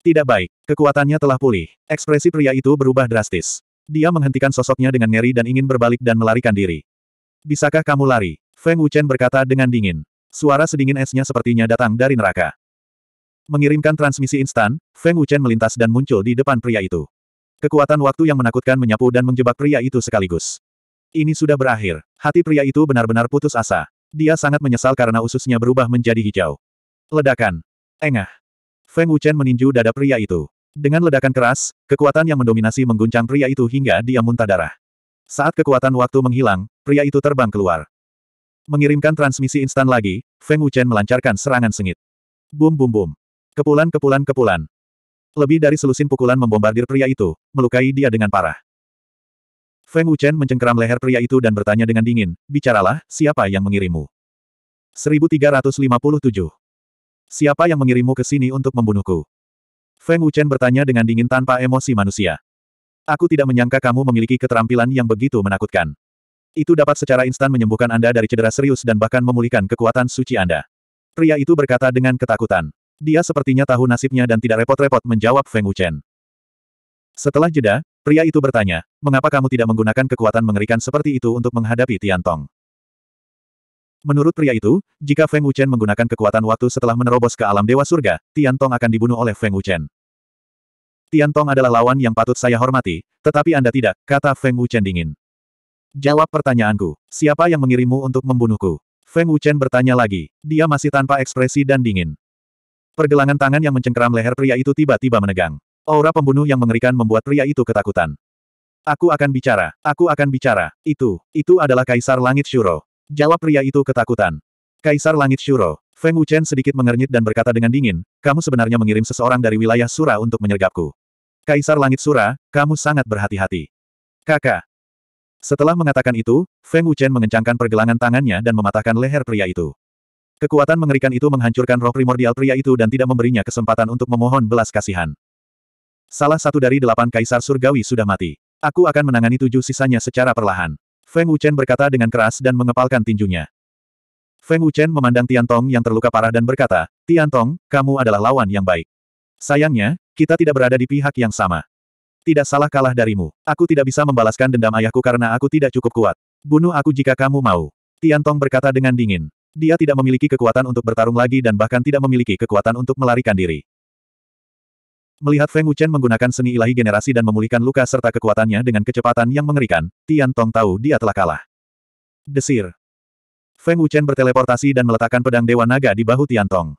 Tidak baik, kekuatannya telah pulih. Ekspresi pria itu berubah drastis. Dia menghentikan sosoknya dengan ngeri dan ingin berbalik dan melarikan diri. Bisakah kamu lari? Feng Wuchen berkata dengan dingin. Suara sedingin esnya sepertinya datang dari neraka. Mengirimkan transmisi instan, Feng Wuchen melintas dan muncul di depan pria itu. Kekuatan waktu yang menakutkan menyapu dan menjebak pria itu sekaligus. Ini sudah berakhir. Hati pria itu benar-benar putus asa. Dia sangat menyesal karena ususnya berubah menjadi hijau. Ledakan. Engah. Feng Wuchen meninju dada pria itu. Dengan ledakan keras, kekuatan yang mendominasi mengguncang pria itu hingga dia muntah darah. Saat kekuatan waktu menghilang, pria itu terbang keluar. Mengirimkan transmisi instan lagi, Feng Wuchen melancarkan serangan sengit. Bum bum bum. Kepulan kepulan kepulan. Lebih dari selusin pukulan membombardir pria itu, melukai dia dengan parah. Feng Wuchen mencengkeram leher pria itu dan bertanya dengan dingin, bicaralah, siapa yang mengirimu? 1357. Siapa yang mengirimu ke sini untuk membunuhku? Feng Wuchen bertanya dengan dingin tanpa emosi manusia. Aku tidak menyangka kamu memiliki keterampilan yang begitu menakutkan. Itu dapat secara instan menyembuhkan Anda dari cedera serius dan bahkan memulihkan kekuatan suci Anda. Pria itu berkata dengan ketakutan. Dia sepertinya tahu nasibnya dan tidak repot-repot menjawab Feng Wuchen. Setelah jeda, pria itu bertanya, mengapa kamu tidak menggunakan kekuatan mengerikan seperti itu untuk menghadapi Tian Tong?" Menurut pria itu, jika Feng Wuchen menggunakan kekuatan waktu setelah menerobos ke alam dewa surga, Tian Tong akan dibunuh oleh Feng Wuchen. Tian Tong adalah lawan yang patut saya hormati, tetapi Anda tidak, kata Feng Wuchen dingin. Jawab pertanyaanku, siapa yang mengirimmu untuk membunuhku? Feng Wuchen bertanya lagi, dia masih tanpa ekspresi dan dingin. Pergelangan tangan yang mencengkeram leher pria itu tiba-tiba menegang. Aura pembunuh yang mengerikan membuat pria itu ketakutan. Aku akan bicara, aku akan bicara. Itu, itu adalah Kaisar Langit Shuro. Jawab pria itu ketakutan. Kaisar Langit Shuro. Feng Wuchen sedikit mengernyit dan berkata dengan dingin, kamu sebenarnya mengirim seseorang dari wilayah Sura untuk menyergapku. Kaisar Langit Sura, kamu sangat berhati-hati. Kakak. Setelah mengatakan itu, Feng Wuchen mengencangkan pergelangan tangannya dan mematahkan leher pria itu. Kekuatan mengerikan itu menghancurkan roh primordial pria itu dan tidak memberinya kesempatan untuk memohon belas kasihan. Salah satu dari delapan kaisar surgawi sudah mati. Aku akan menangani tujuh sisanya secara perlahan. Feng Wuchen berkata dengan keras dan mengepalkan tinjunya. Feng Wuchen memandang Tian Tong yang terluka parah dan berkata, Tian Tong, kamu adalah lawan yang baik. Sayangnya, kita tidak berada di pihak yang sama. Tidak salah kalah darimu. Aku tidak bisa membalaskan dendam ayahku karena aku tidak cukup kuat. Bunuh aku jika kamu mau. Tian Tong berkata dengan dingin. Dia tidak memiliki kekuatan untuk bertarung lagi dan bahkan tidak memiliki kekuatan untuk melarikan diri. Melihat Feng Wuchen menggunakan seni ilahi generasi dan memulihkan luka serta kekuatannya dengan kecepatan yang mengerikan, Tian Tong tahu dia telah kalah. Desir. Feng Wuchen berteleportasi dan meletakkan pedang Dewa Naga di bahu Tian Tong.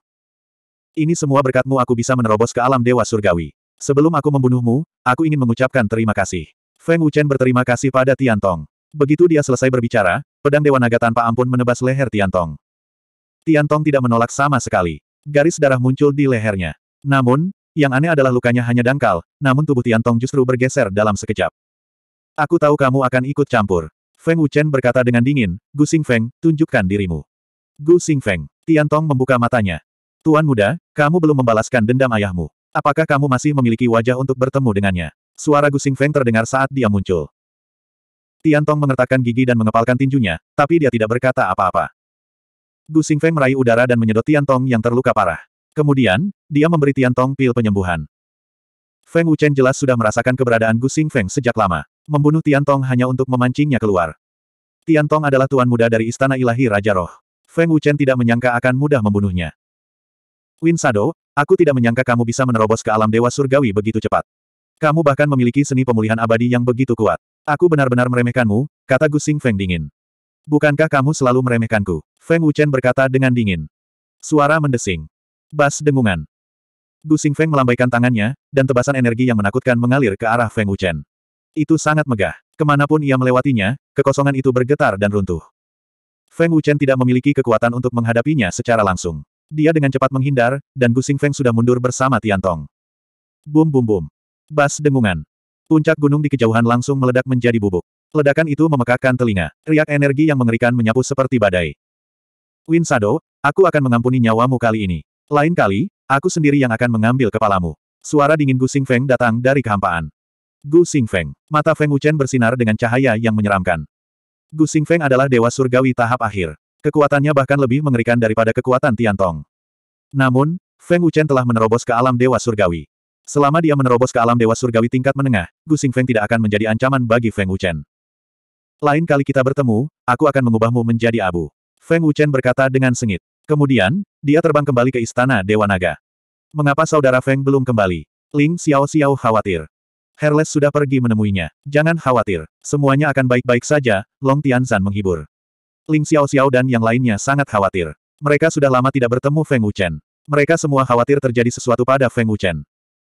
Ini semua berkatmu aku bisa menerobos ke alam Dewa Surgawi. Sebelum aku membunuhmu, aku ingin mengucapkan terima kasih. Feng Wuchen berterima kasih pada Tian Tong. Begitu dia selesai berbicara, pedang Dewa Naga tanpa ampun menebas leher Tian Tong. Tian Tong tidak menolak sama sekali. Garis darah muncul di lehernya. Namun, yang aneh adalah lukanya hanya dangkal, namun tubuh Tian Tong justru bergeser dalam sekejap. Aku tahu kamu akan ikut campur. Feng Wuchen berkata dengan dingin, Gu Xing Feng, tunjukkan dirimu. Gu Xing Feng, Tian Tong membuka matanya. Tuan muda, kamu belum membalaskan dendam ayahmu. Apakah kamu masih memiliki wajah untuk bertemu dengannya? Suara Gu Xing Feng terdengar saat dia muncul. Tian Tong mengertakkan gigi dan mengepalkan tinjunya, tapi dia tidak berkata apa-apa. Gu Xingfeng meraih udara dan menyedot Tian Tong yang terluka parah. Kemudian, dia memberi Tian Tong pil penyembuhan. Feng Wuchen jelas sudah merasakan keberadaan Gu Xingfeng sejak lama. Membunuh Tian Tong hanya untuk memancingnya keluar. Tian Tong adalah tuan muda dari Istana Ilahi Raja Roh. Feng Wuchen tidak menyangka akan mudah membunuhnya. Win Sado, aku tidak menyangka kamu bisa menerobos ke alam dewa surgawi begitu cepat. Kamu bahkan memiliki seni pemulihan abadi yang begitu kuat. Aku benar-benar meremehkanmu, kata Gu Xingfeng dingin. Bukankah kamu selalu meremehkanku? Feng Wuchen berkata dengan dingin. Suara mendesing. Bas dengungan. Gu Feng melambaikan tangannya, dan tebasan energi yang menakutkan mengalir ke arah Feng Wuchen. Itu sangat megah. Kemanapun ia melewatinya, kekosongan itu bergetar dan runtuh. Feng Wuchen tidak memiliki kekuatan untuk menghadapinya secara langsung. Dia dengan cepat menghindar, dan Gu Feng sudah mundur bersama Tiantong. Bum bum bum. Bas dengungan. Puncak gunung di kejauhan langsung meledak menjadi bubuk. Ledakan itu memekakkan telinga. Riak energi yang mengerikan menyapu seperti badai. Windsado, Shadow, aku akan mengampuni nyawamu kali ini. Lain kali, aku sendiri yang akan mengambil kepalamu. Suara dingin Gu Feng datang dari kehampaan. Gu Feng, mata Feng Wuchen bersinar dengan cahaya yang menyeramkan. Gu Feng adalah dewa surgawi tahap akhir. Kekuatannya bahkan lebih mengerikan daripada kekuatan Tiantong. Namun, Feng Wuchen telah menerobos ke alam dewa surgawi. Selama dia menerobos ke alam dewa surgawi tingkat menengah, Gu Feng tidak akan menjadi ancaman bagi Feng Wuchen. Lain kali kita bertemu, aku akan mengubahmu menjadi abu. Feng Wuchen berkata dengan sengit. Kemudian, dia terbang kembali ke istana Dewa Naga. Mengapa saudara Feng belum kembali? Ling Xiao Xiao khawatir. Herles sudah pergi menemuinya. Jangan khawatir, semuanya akan baik-baik saja, Long Tianzan menghibur. Ling Xiao Xiao dan yang lainnya sangat khawatir. Mereka sudah lama tidak bertemu Feng Wuchen. Mereka semua khawatir terjadi sesuatu pada Feng Wuchen.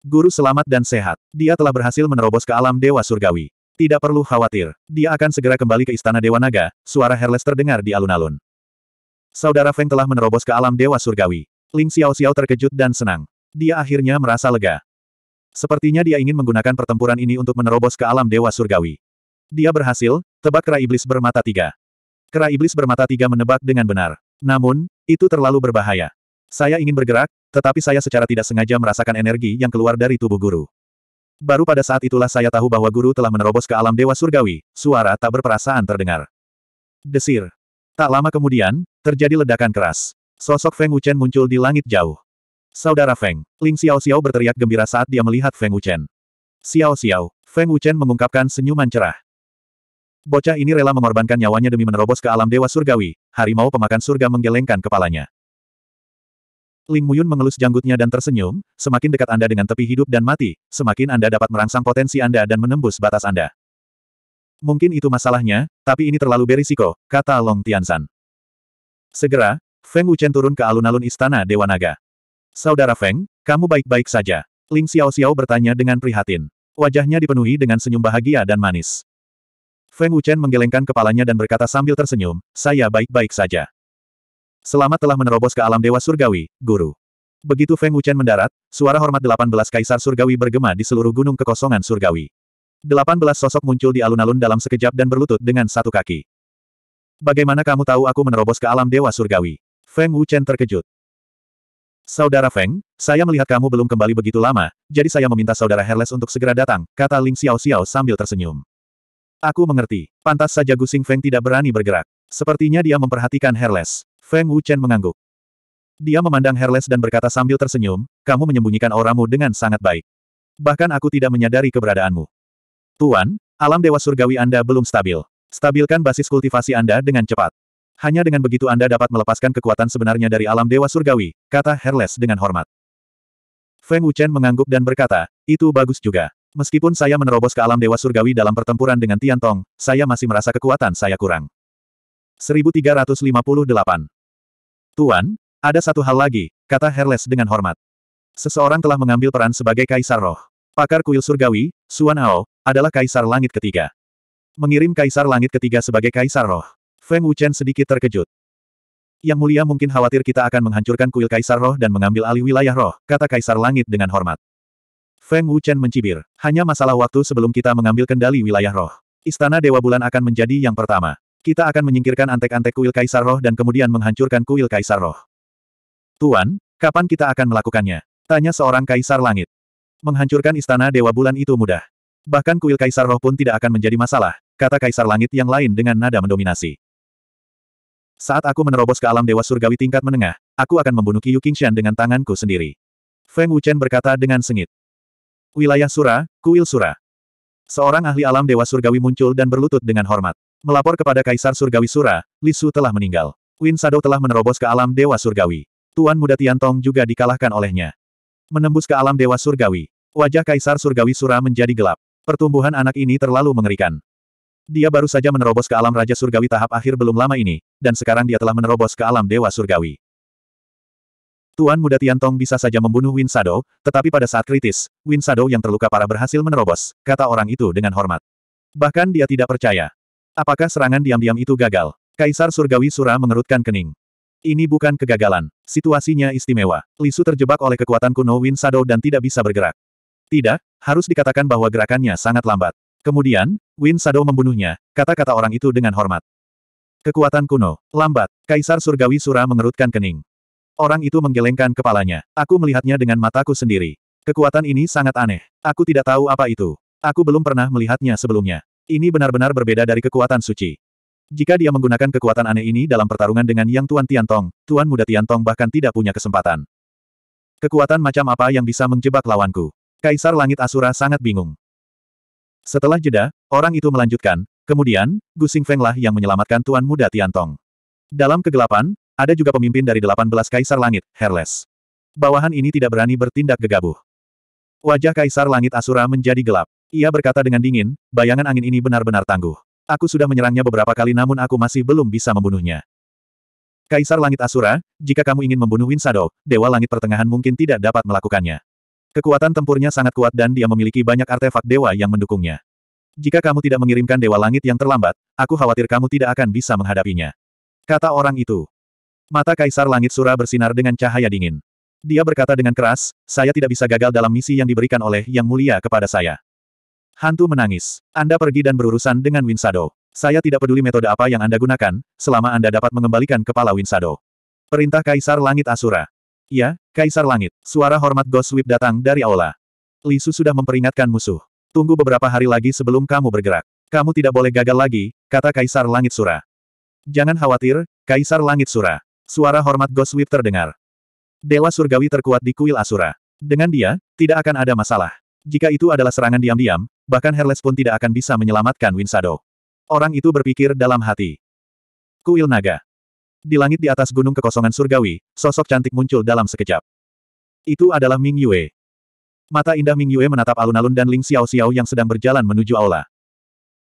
Guru selamat dan sehat. Dia telah berhasil menerobos ke alam Dewa Surgawi. Tidak perlu khawatir. Dia akan segera kembali ke Istana Dewa Naga, suara Herles terdengar di alun-alun. Saudara Feng telah menerobos ke alam dewa surgawi. Ling Xiao Xiao terkejut dan senang. Dia akhirnya merasa lega. Sepertinya dia ingin menggunakan pertempuran ini untuk menerobos ke alam dewa surgawi. Dia berhasil, tebak kera iblis bermata tiga. Kera iblis bermata tiga menebak dengan benar. Namun, itu terlalu berbahaya. Saya ingin bergerak, tetapi saya secara tidak sengaja merasakan energi yang keluar dari tubuh guru. Baru pada saat itulah saya tahu bahwa guru telah menerobos ke alam dewa surgawi, suara tak berperasaan terdengar. Desir. Tak lama kemudian, terjadi ledakan keras. Sosok Feng Wuchen muncul di langit jauh. Saudara Feng, Ling Xiao Xiao berteriak gembira saat dia melihat Feng Wuchen. Xiao Xiao, Feng Wuchen mengungkapkan senyuman cerah. Bocah ini rela mengorbankan nyawanya demi menerobos ke alam dewa surgawi, harimau pemakan surga menggelengkan kepalanya. Ling Muyun mengelus janggutnya dan tersenyum, semakin dekat Anda dengan tepi hidup dan mati, semakin Anda dapat merangsang potensi Anda dan menembus batas Anda. Mungkin itu masalahnya, tapi ini terlalu berisiko, kata Long Tianzan. Segera, Feng Wuchen turun ke alun-alun istana Dewa Naga. Saudara Feng, kamu baik-baik saja. Ling Xiao Xiao bertanya dengan prihatin. Wajahnya dipenuhi dengan senyum bahagia dan manis. Feng Wuchen menggelengkan kepalanya dan berkata sambil tersenyum, saya baik-baik saja. Selamat telah menerobos ke alam Dewa Surgawi, Guru. Begitu Feng Wuchen mendarat, suara hormat 18 kaisar surgawi bergema di seluruh gunung kekosongan surgawi. Delapan belas sosok muncul di alun-alun dalam sekejap dan berlutut dengan satu kaki. Bagaimana kamu tahu aku menerobos ke alam dewa surgawi? Feng Wuchen terkejut. Saudara Feng, saya melihat kamu belum kembali begitu lama, jadi saya meminta saudara Herles untuk segera datang, kata Ling Xiao Xiao sambil tersenyum. Aku mengerti, pantas saja Gusing Feng tidak berani bergerak. Sepertinya dia memperhatikan Herles. Feng Wuchen mengangguk. Dia memandang Herles dan berkata sambil tersenyum, kamu menyembunyikan auramu dengan sangat baik. Bahkan aku tidak menyadari keberadaanmu. Tuan, alam dewa surgawi Anda belum stabil. Stabilkan basis kultivasi Anda dengan cepat. Hanya dengan begitu Anda dapat melepaskan kekuatan sebenarnya dari alam dewa surgawi, kata Herles dengan hormat. Feng Wuchen mengangguk dan berkata, itu bagus juga. Meskipun saya menerobos ke alam dewa surgawi dalam pertempuran dengan Tian Tong, saya masih merasa kekuatan saya kurang. 1358 Tuan, ada satu hal lagi, kata Herles dengan hormat. Seseorang telah mengambil peran sebagai Kaisar Roh. Pakar kuil surgawi, Suan Ao, adalah Kaisar Langit Ketiga. Mengirim Kaisar Langit Ketiga sebagai Kaisar Roh. Feng Wuchen sedikit terkejut. Yang mulia mungkin khawatir kita akan menghancurkan kuil Kaisar Roh dan mengambil alih wilayah roh, kata Kaisar Langit dengan hormat. Feng Wuchen mencibir, hanya masalah waktu sebelum kita mengambil kendali wilayah roh. Istana Dewa Bulan akan menjadi yang pertama. Kita akan menyingkirkan antek-antek kuil Kaisar Roh dan kemudian menghancurkan kuil Kaisar Roh. Tuan, kapan kita akan melakukannya? Tanya seorang Kaisar Langit. Menghancurkan Istana Dewa Bulan itu mudah. Bahkan kuil Kaisar Roh pun tidak akan menjadi masalah, kata Kaisar Langit yang lain dengan nada mendominasi. Saat aku menerobos ke alam dewa surgawi tingkat menengah, aku akan membunuh Qiyu Qingshan dengan tanganku sendiri. Feng Wuchen berkata dengan sengit. Wilayah Sura, Kuil Sura. Seorang ahli alam dewa surgawi muncul dan berlutut dengan hormat. Melapor kepada Kaisar Surgawi Sura, Lisu telah meninggal. Win Sado telah menerobos ke alam dewa surgawi. Tuan muda Tian Tong juga dikalahkan olehnya. Menembus ke alam dewa surgawi. Wajah Kaisar Surgawi Sura menjadi gelap. Pertumbuhan anak ini terlalu mengerikan. Dia baru saja menerobos ke alam Raja Surgawi tahap akhir belum lama ini, dan sekarang dia telah menerobos ke alam Dewa Surgawi. Tuan muda Tian Tong bisa saja membunuh Win Shadow, tetapi pada saat kritis, Win Shadow yang terluka parah berhasil menerobos, kata orang itu dengan hormat. Bahkan dia tidak percaya. Apakah serangan diam-diam itu gagal? Kaisar Surgawi Sura mengerutkan kening. Ini bukan kegagalan. Situasinya istimewa. Lisu terjebak oleh kekuatan kuno Win Shadow dan tidak bisa bergerak. Tidak, harus dikatakan bahwa gerakannya sangat lambat. Kemudian, Win Shadow membunuhnya, kata-kata orang itu dengan hormat. Kekuatan kuno, lambat, Kaisar Surgawi Sura mengerutkan kening. Orang itu menggelengkan kepalanya, aku melihatnya dengan mataku sendiri. Kekuatan ini sangat aneh, aku tidak tahu apa itu. Aku belum pernah melihatnya sebelumnya. Ini benar-benar berbeda dari kekuatan suci. Jika dia menggunakan kekuatan aneh ini dalam pertarungan dengan Yang Tuan Tiantong, Tuan Muda Tiantong bahkan tidak punya kesempatan. Kekuatan macam apa yang bisa menjebak lawanku? Kaisar Langit Asura sangat bingung. Setelah jeda, orang itu melanjutkan, kemudian, Gu Feng lah yang menyelamatkan Tuan Muda Tiantong. Dalam kegelapan, ada juga pemimpin dari 18 Kaisar Langit, Herles. Bawahan ini tidak berani bertindak gegabah. Wajah Kaisar Langit Asura menjadi gelap. Ia berkata dengan dingin, bayangan angin ini benar-benar tangguh. Aku sudah menyerangnya beberapa kali namun aku masih belum bisa membunuhnya. Kaisar Langit Asura, jika kamu ingin membunuh Winsado, Dewa Langit Pertengahan mungkin tidak dapat melakukannya. Kekuatan tempurnya sangat kuat dan dia memiliki banyak artefak dewa yang mendukungnya. Jika kamu tidak mengirimkan dewa langit yang terlambat, aku khawatir kamu tidak akan bisa menghadapinya. Kata orang itu. Mata Kaisar Langit Sura bersinar dengan cahaya dingin. Dia berkata dengan keras, saya tidak bisa gagal dalam misi yang diberikan oleh Yang Mulia kepada saya. Hantu menangis. Anda pergi dan berurusan dengan Winsado. Saya tidak peduli metode apa yang Anda gunakan, selama Anda dapat mengembalikan kepala Winsado. Perintah Kaisar Langit Asura. Ya, Kaisar Langit. Suara hormat Ghost Whip datang dari aula. Lisu sudah memperingatkan musuh. Tunggu beberapa hari lagi sebelum kamu bergerak. Kamu tidak boleh gagal lagi, kata Kaisar Langit Sura. Jangan khawatir, Kaisar Langit Sura. Suara hormat Ghost Whip terdengar. Dewa Surgawi terkuat di kuil Asura. Dengan dia, tidak akan ada masalah. Jika itu adalah serangan diam-diam, bahkan Herles pun tidak akan bisa menyelamatkan Winsado. Orang itu berpikir dalam hati. Kuil Naga. Di langit di atas gunung kekosongan surgawi, sosok cantik muncul dalam sekejap. Itu adalah Ming Yue. Mata indah Ming Yue menatap alun-alun dan Ling Xiao Xiao yang sedang berjalan menuju aula.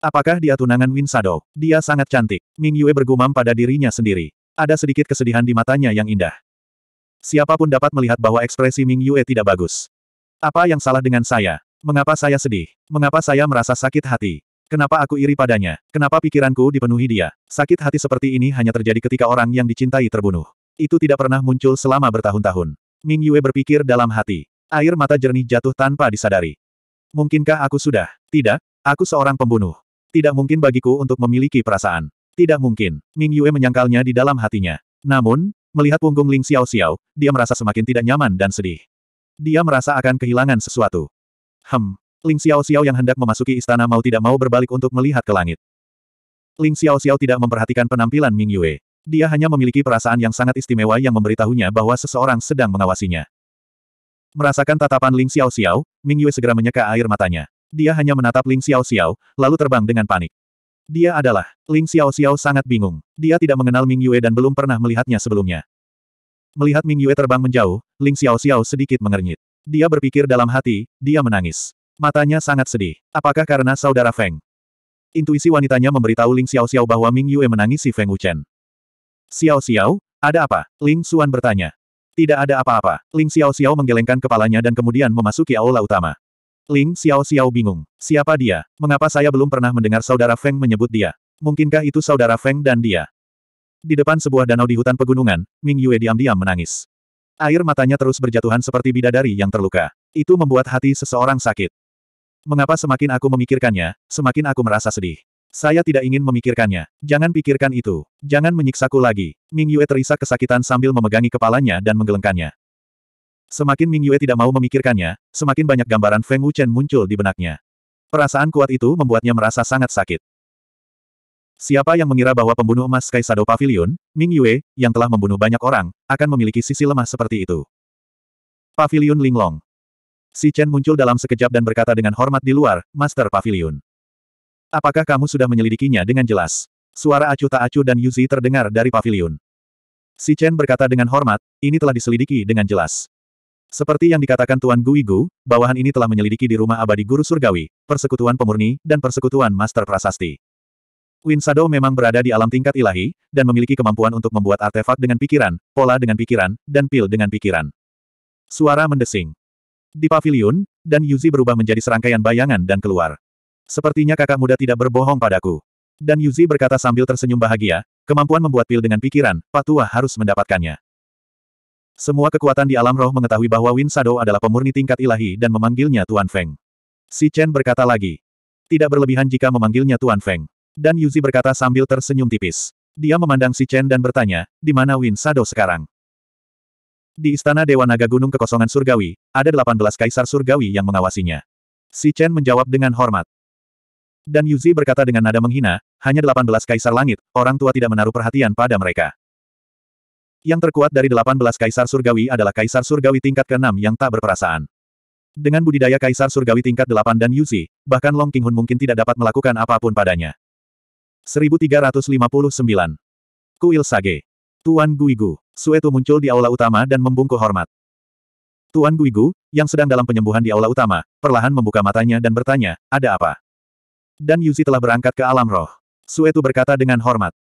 Apakah dia tunangan Win Sado? Dia sangat cantik. Ming Yue bergumam pada dirinya sendiri. Ada sedikit kesedihan di matanya yang indah. Siapapun dapat melihat bahwa ekspresi Ming Yue tidak bagus. Apa yang salah dengan saya? Mengapa saya sedih? Mengapa saya merasa sakit hati? Kenapa aku iri padanya? Kenapa pikiranku dipenuhi dia? Sakit hati seperti ini hanya terjadi ketika orang yang dicintai terbunuh. Itu tidak pernah muncul selama bertahun-tahun. Ming Yue berpikir dalam hati. Air mata jernih jatuh tanpa disadari. Mungkinkah aku sudah? Tidak, aku seorang pembunuh. Tidak mungkin bagiku untuk memiliki perasaan. Tidak mungkin. Ming Yue menyangkalnya di dalam hatinya. Namun, melihat punggung Ling Xiao Xiao, dia merasa semakin tidak nyaman dan sedih. Dia merasa akan kehilangan sesuatu. Hem, Ling Xiao-Xiao yang hendak memasuki istana mau tidak mau berbalik untuk melihat ke langit. Ling Xiao-Xiao tidak memperhatikan penampilan Ming Yue. Dia hanya memiliki perasaan yang sangat istimewa yang memberitahunya bahwa seseorang sedang mengawasinya. Merasakan tatapan Ling Xiao-Xiao, Ming Yue segera menyeka air matanya. Dia hanya menatap Ling Xiao-Xiao, lalu terbang dengan panik. Dia adalah, Ling Xiao-Xiao sangat bingung. Dia tidak mengenal Ming Yue dan belum pernah melihatnya sebelumnya. Melihat Ming Yue terbang menjauh, Ling Xiao-Xiao sedikit mengernyit. Dia berpikir dalam hati, dia menangis. Matanya sangat sedih. Apakah karena saudara Feng? Intuisi wanitanya memberitahu Ling Xiao Xiao bahwa Ming Yue menangisi Feng Wuchen. Xiao Xiao, ada apa? Ling Xuan bertanya. Tidak ada apa-apa. Ling Xiao Xiao menggelengkan kepalanya dan kemudian memasuki aula utama. Ling Xiao Xiao bingung. Siapa dia? Mengapa saya belum pernah mendengar saudara Feng menyebut dia? Mungkinkah itu saudara Feng dan dia? Di depan sebuah danau di hutan pegunungan, Ming Yue diam-diam menangis. Air matanya terus berjatuhan seperti bidadari yang terluka. Itu membuat hati seseorang sakit. Mengapa semakin aku memikirkannya, semakin aku merasa sedih. Saya tidak ingin memikirkannya. Jangan pikirkan itu. Jangan menyiksaku lagi. Ming Yue terisak kesakitan sambil memegangi kepalanya dan menggelengkannya. Semakin Ming Yue tidak mau memikirkannya, semakin banyak gambaran Feng Wuchen muncul di benaknya. Perasaan kuat itu membuatnya merasa sangat sakit. Siapa yang mengira bahwa pembunuh emas Kaisado Pavilion, Ming Yue, yang telah membunuh banyak orang, akan memiliki sisi lemah seperti itu. Pavilion Linglong. Si Chen muncul dalam sekejap dan berkata dengan hormat di luar, Master Pavilion. Apakah kamu sudah menyelidikinya dengan jelas? Suara acuh tak acuh dan Yuzi terdengar dari pavilion. Si Chen berkata dengan hormat, ini telah diselidiki dengan jelas. Seperti yang dikatakan Tuan Gui bawahan ini telah menyelidiki di rumah abadi Guru Surgawi, Persekutuan Pemurni, dan Persekutuan Master Prasasti. Win Shadow memang berada di alam tingkat ilahi, dan memiliki kemampuan untuk membuat artefak dengan pikiran, pola dengan pikiran, dan pil dengan pikiran. Suara mendesing di pavilion, dan Yuzi berubah menjadi serangkaian bayangan dan keluar. Sepertinya kakak muda tidak berbohong padaku. Dan Yuzi berkata sambil tersenyum bahagia, kemampuan membuat pil dengan pikiran, Patua harus mendapatkannya. Semua kekuatan di alam roh mengetahui bahwa Win Sado adalah pemurni tingkat ilahi dan memanggilnya Tuan Feng. Si Chen berkata lagi. Tidak berlebihan jika memanggilnya Tuan Feng. Dan Yuzi berkata sambil tersenyum tipis. Dia memandang si Chen dan bertanya, di mana Win Sado sekarang? Di Istana Dewa Naga Gunung Kekosongan Surgawi, ada 18 kaisar surgawi yang mengawasinya. Si Chen menjawab dengan hormat. Dan Yuzi berkata dengan nada menghina, hanya 18 kaisar langit, orang tua tidak menaruh perhatian pada mereka. Yang terkuat dari 18 kaisar surgawi adalah kaisar surgawi tingkat ke-6 yang tak berperasaan. Dengan budidaya kaisar surgawi tingkat 8 dan Yuzi, bahkan Long Qinghun mungkin tidak dapat melakukan apapun padanya. 1359. Kuil Sage. Tuan Guigu. Suetu muncul di aula utama dan membungkuk hormat. Tuan Guigu, yang sedang dalam penyembuhan di aula utama, perlahan membuka matanya dan bertanya, ada apa? Dan Yuzi telah berangkat ke alam roh. Suetu berkata dengan hormat.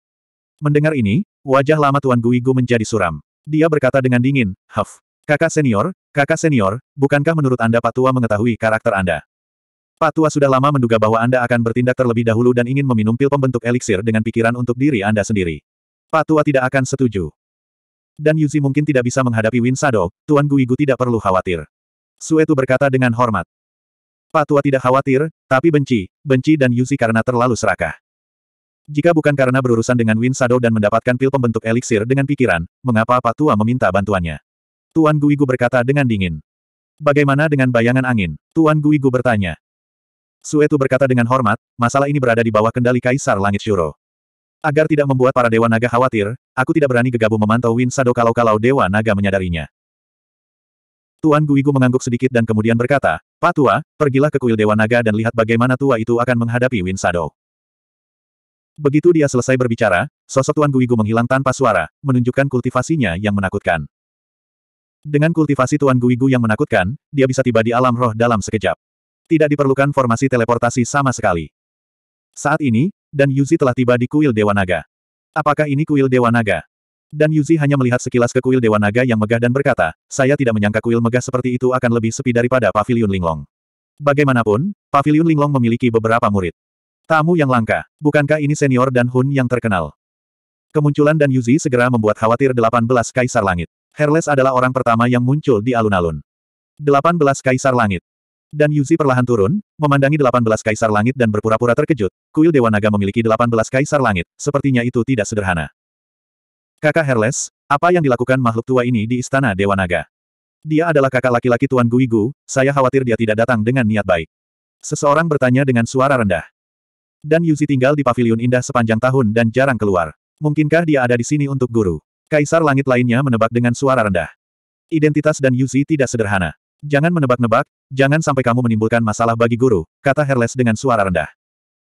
Mendengar ini, wajah lama Tuan Guigu menjadi suram. Dia berkata dengan dingin, Huff. Kakak senior, kakak senior, bukankah menurut Anda Pak Tua mengetahui karakter Anda? Pak Tua sudah lama menduga bahwa Anda akan bertindak terlebih dahulu dan ingin meminum pil pembentuk eliksir dengan pikiran untuk diri Anda sendiri. Pak Tua tidak akan setuju dan Yuzi mungkin tidak bisa menghadapi Win Sado, Tuan Guigu tidak perlu khawatir. Suetu berkata dengan hormat. Pak Tua tidak khawatir, tapi benci, benci dan Yuzi karena terlalu serakah. Jika bukan karena berurusan dengan Win Sado dan mendapatkan pil pembentuk eliksir dengan pikiran, mengapa Pak Tua meminta bantuannya? Tuan Guigu berkata dengan dingin. Bagaimana dengan bayangan angin? Tuan Guigu bertanya. Suetu berkata dengan hormat, masalah ini berada di bawah kendali Kaisar Langit Shuro. Agar tidak membuat para Dewa Naga khawatir, aku tidak berani gegabah memantau Win Sado kalau-kalau Dewa Naga menyadarinya. Tuan Guigu mengangguk sedikit dan kemudian berkata, Pak Tua, pergilah ke kuil Dewa Naga dan lihat bagaimana Tua itu akan menghadapi Win Sado. Begitu dia selesai berbicara, sosok Tuan Guigu menghilang tanpa suara, menunjukkan kultivasinya yang menakutkan. Dengan kultivasi Tuan Guigu yang menakutkan, dia bisa tiba di alam roh dalam sekejap. Tidak diperlukan formasi teleportasi sama sekali. Saat ini, dan Yuzi telah tiba di kuil Dewa Naga. Apakah ini kuil Dewa Naga? Dan Yuzi hanya melihat sekilas ke kuil Dewa Naga yang megah dan berkata, saya tidak menyangka kuil megah seperti itu akan lebih sepi daripada Paviliun Linglong. Bagaimanapun, Paviliun Linglong memiliki beberapa murid. Tamu yang langka, bukankah ini senior dan Hun yang terkenal? Kemunculan Dan Yuzi segera membuat khawatir 18 Kaisar Langit. Herles adalah orang pertama yang muncul di alun-alun. 18 Kaisar Langit. Dan Yuzi perlahan turun, memandangi 18 kaisar langit dan berpura-pura terkejut. Kuil Dewa Naga memiliki 18 kaisar langit, sepertinya itu tidak sederhana. Kakak Herles, apa yang dilakukan makhluk tua ini di istana Dewa Naga? Dia adalah kakak laki-laki Tuan Guigu, saya khawatir dia tidak datang dengan niat baik. Seseorang bertanya dengan suara rendah. Dan Yuzi tinggal di pavilion indah sepanjang tahun dan jarang keluar. Mungkinkah dia ada di sini untuk guru? Kaisar langit lainnya menebak dengan suara rendah. Identitas dan Yuzi tidak sederhana. Jangan menebak-nebak, jangan sampai kamu menimbulkan masalah bagi guru, kata Herles dengan suara rendah.